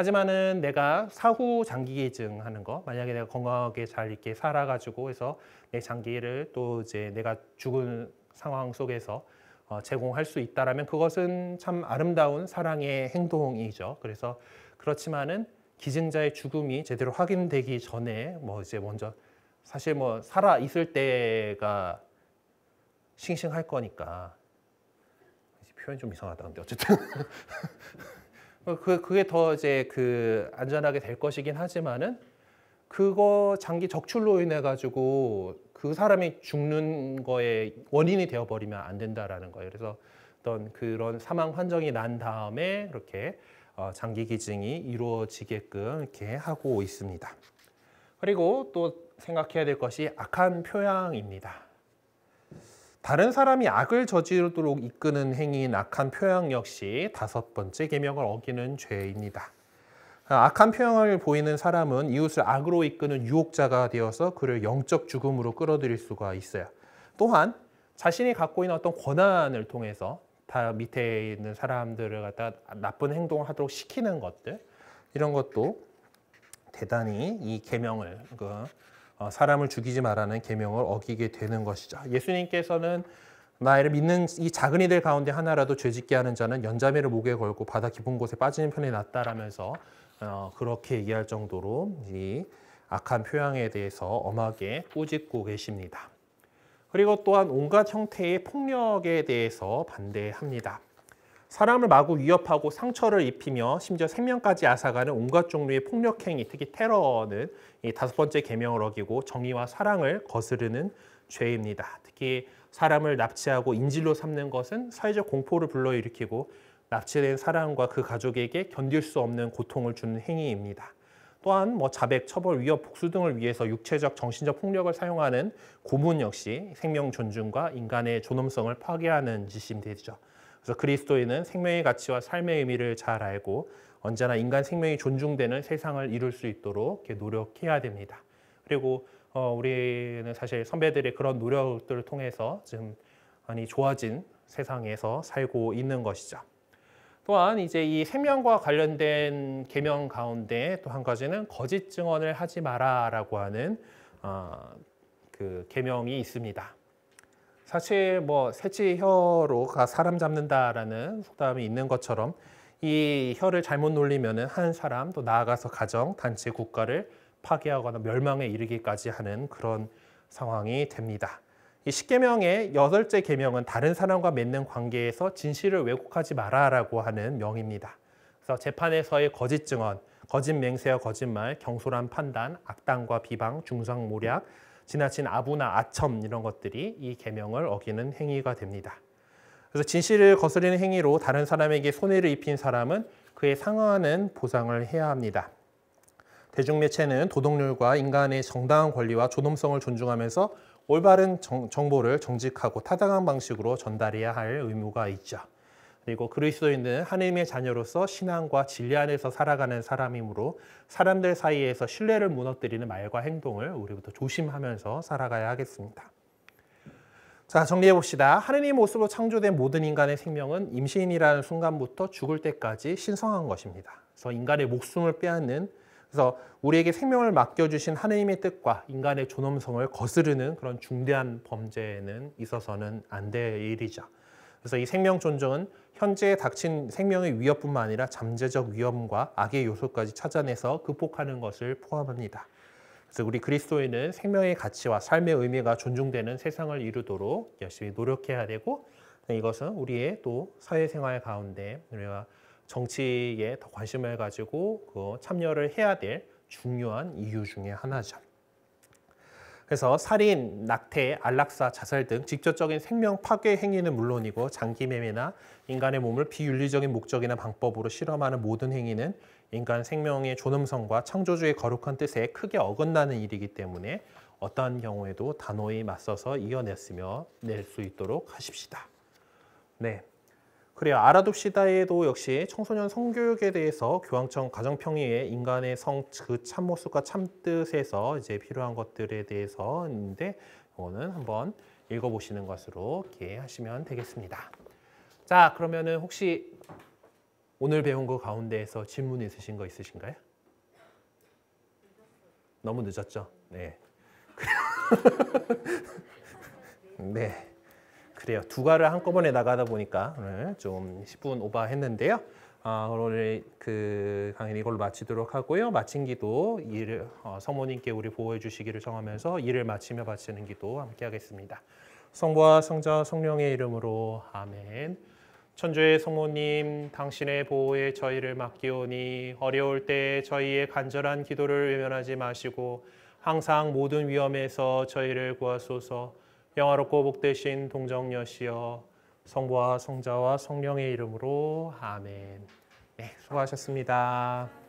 하지만은 내가 사후 장기계증 하는 거 만약에 내가 건강하게 잘 이렇게 살아가지고 해서 내 장기를 또 이제 내가 죽은 상황 속에서 어, 제공할 수 있다라면 그것은 참 아름다운 사랑의 행동이죠. 그래서 그렇지만은 기증자의 죽음이 제대로 확인되기 전에 뭐 이제 먼저 사실 뭐 살아 있을 때가 싱싱할 거니까 이제 표현 좀 이상하다 근데 어쨌든 어, 그, 그게 더 이제 그 안전하게 될 것이긴 하지만은 그거 장기 적출로 인해 가지고 그 사람이 죽는 거에 원인이 되어 버리면 안 된다라는 거예요. 그래서 어떤 그런 사망 환정이 난 다음에 그렇게 어, 장기 기증이 이루어지게끔 이렇게 하고 있습니다. 그리고 또 생각해야 될 것이 악한 표양입니다. 다른 사람이 악을 저지르도록 이끄는 행위인 악한 표현 역시 다섯 번째 계명을 어기는 죄입니다. 악한 표현을 보이는 사람은 이웃을 악으로 이끄는 유혹자가 되어서 그를 영적 죽음으로 끌어들일 수가 있어요. 또한 자신이 갖고 있는 어떤 권한을 통해서 다 밑에 있는 사람들을 갖다 나쁜 행동을 하도록 시키는 것들 이런 것도 대단히 이 계명을 그 어, 사람을 죽이지 말라는 계명을 어기게 되는 것이죠. 예수님께서는 나를 믿는 이 작은 이들 가운데 하나라도 죄짓게 하는 자는 연자매를 목에 걸고 바다 깊은 곳에 빠지는 편이 낫다라면서 어, 그렇게 얘기할 정도로 이 악한 표양에 대해서 엄하게 꾸짖고 계십니다. 그리고 또한 온갖 형태의 폭력에 대해서 반대합니다. 사람을 마구 위협하고 상처를 입히며 심지어 생명까지 앗아가는 온갖 종류의 폭력 행위, 특히 테러는 이 다섯 번째 계명을 어기고 정의와 사랑을 거스르는 죄입니다. 특히 사람을 납치하고 인질로 삼는 것은 사회적 공포를 불러일으키고 납치된 사람과 그 가족에게 견딜 수 없는 고통을 주는 행위입니다. 또한 뭐 자백, 처벌, 위협, 복수 등을 위해서 육체적, 정신적 폭력을 사용하는 고문 역시 생명 존중과 인간의 존엄성을 파괴하는 짓이 되죠. 그래서 그리스도인은 생명의 가치와 삶의 의미를 잘 알고 언제나 인간 생명이 존중되는 세상을 이룰 수 있도록 노력해야 됩니다. 그리고 어, 우리는 사실 선배들의 그런 노력들을 통해서 지금 많이 좋아진 세상에서 살고 있는 것이죠. 또한 이제 이 생명과 관련된 계명 가운데 또 한 가지는 거짓 증언을 하지 마라라고 하는 어, 그 계명이 있습니다. 사실 뭐 새치 혀로가 사람 잡는다라는 속담이 있는 것처럼 이 혀를 잘못 놀리면은 한 사람 또 나아가서 가정, 단체, 국가를 파괴하거나 멸망에 이르기까지 하는 그런 상황이 됩니다. 이 십계명의 여덟째 계명은 다른 사람과 맺는 관계에서 진실을 왜곡하지 마라라고 하는 명입니다. 그래서 재판에서의 거짓 증언, 거짓 맹세와 거짓말, 경솔한 판단, 악당과 비방, 중상 모략, 지나친 아부나 아첨 이런 것들이 이 계명을 어기는 행위가 됩니다. 그래서 진실을 거스르는 행위로 다른 사람에게 손해를 입힌 사람은 그에 상응하는 보상을 해야 합니다. 대중매체는 도덕률과 인간의 정당한 권리와 존엄성을 존중하면서 올바른 정, 보를 정직하고 타당한 방식으로 전달해야 할 의무가 있죠. 그리고 그리스도인은 하나님의 자녀로서 신앙과 진리 안에서 살아가는 사람이므로 사람들 사이에서 신뢰를 무너뜨리는 말과 행동을 우리부터 조심하면서 살아가야 하겠습니다. 자, 정리해 봅시다. 하느님 모습으로 창조된 모든 인간의 생명은 임신이라는 순간부터 죽을 때까지 신성한 것입니다. 그래서 인간의 목숨을 빼앗는 그래서 우리에게 생명을 맡겨주신 하느님의 뜻과 인간의 존엄성을 거스르는 그런 중대한 범죄는 있어서는 안 될 일이죠. 그래서 이 생명 존중은 현재 에 닥친 생명의 위협뿐만 아니라 잠재적 위험과 악의 요소까지 찾아내서 극복하는 것을 포함합니다. 그래서 우리 그리스도인은 생명의 가치와 삶의 의미가 존중되는 세상을 이루도록 열심히 노력해야 되고 이것은 우리의 또 사회생활 가운데 우리가 정치에 더 관심을 가지고 그 참여를 해야 될 중요한 이유 중의 하나죠. 그래서 살인, 낙태, 안락사, 자살 등 직접적인 생명 파괴 행위는 물론이고 장기 매매나 인간의 몸을 비윤리적인 목적이나 방법으로 실험하는 모든 행위는 인간 생명의 존엄성과 창조주의 거룩한 뜻에 크게 어긋나는 일이기 때문에 어떠한 경우에도 단호히 맞서서 이겨냈으며 낼 수 있도록 하십시다. 네. 그래요. 알아둡시다에도 역시 청소년 성교육에 대해서 교황청 가정평의회 인간의 성 그 참모습과 참뜻에서 이제 필요한 것들에 대해서인데 이거는 한번 읽어보시는 것으로 기하시면 되겠습니다. 자 그러면은 혹시 오늘 배운 거 가운데에서 질문 있으신 거 있으신가요? 너무 늦었죠? 네. 네. 그래요. 두 가를 한꺼번에 나가다 보니까 오늘 좀 10분 오버했는데요. 아, 오늘 그 강연 이걸로 마치도록 하고요. 마친 기도 일을 어, 성모님께 우리 보호해 주시기를 정하면서 일을 마치며 바치는 기도 함께 하겠습니다. 성부와 성자 성령의 이름으로 아멘. 천주의 성모님, 당신의 보호에 저희를 맡기오니 어려울 때 저희의 간절한 기도를 외면하지 마시고 항상 모든 위험에서 저희를 구하소서. 영화롭고 복되신 동정녀시여 성부와 성자와 성령의 이름으로 아멘. 네, 수고하셨습니다.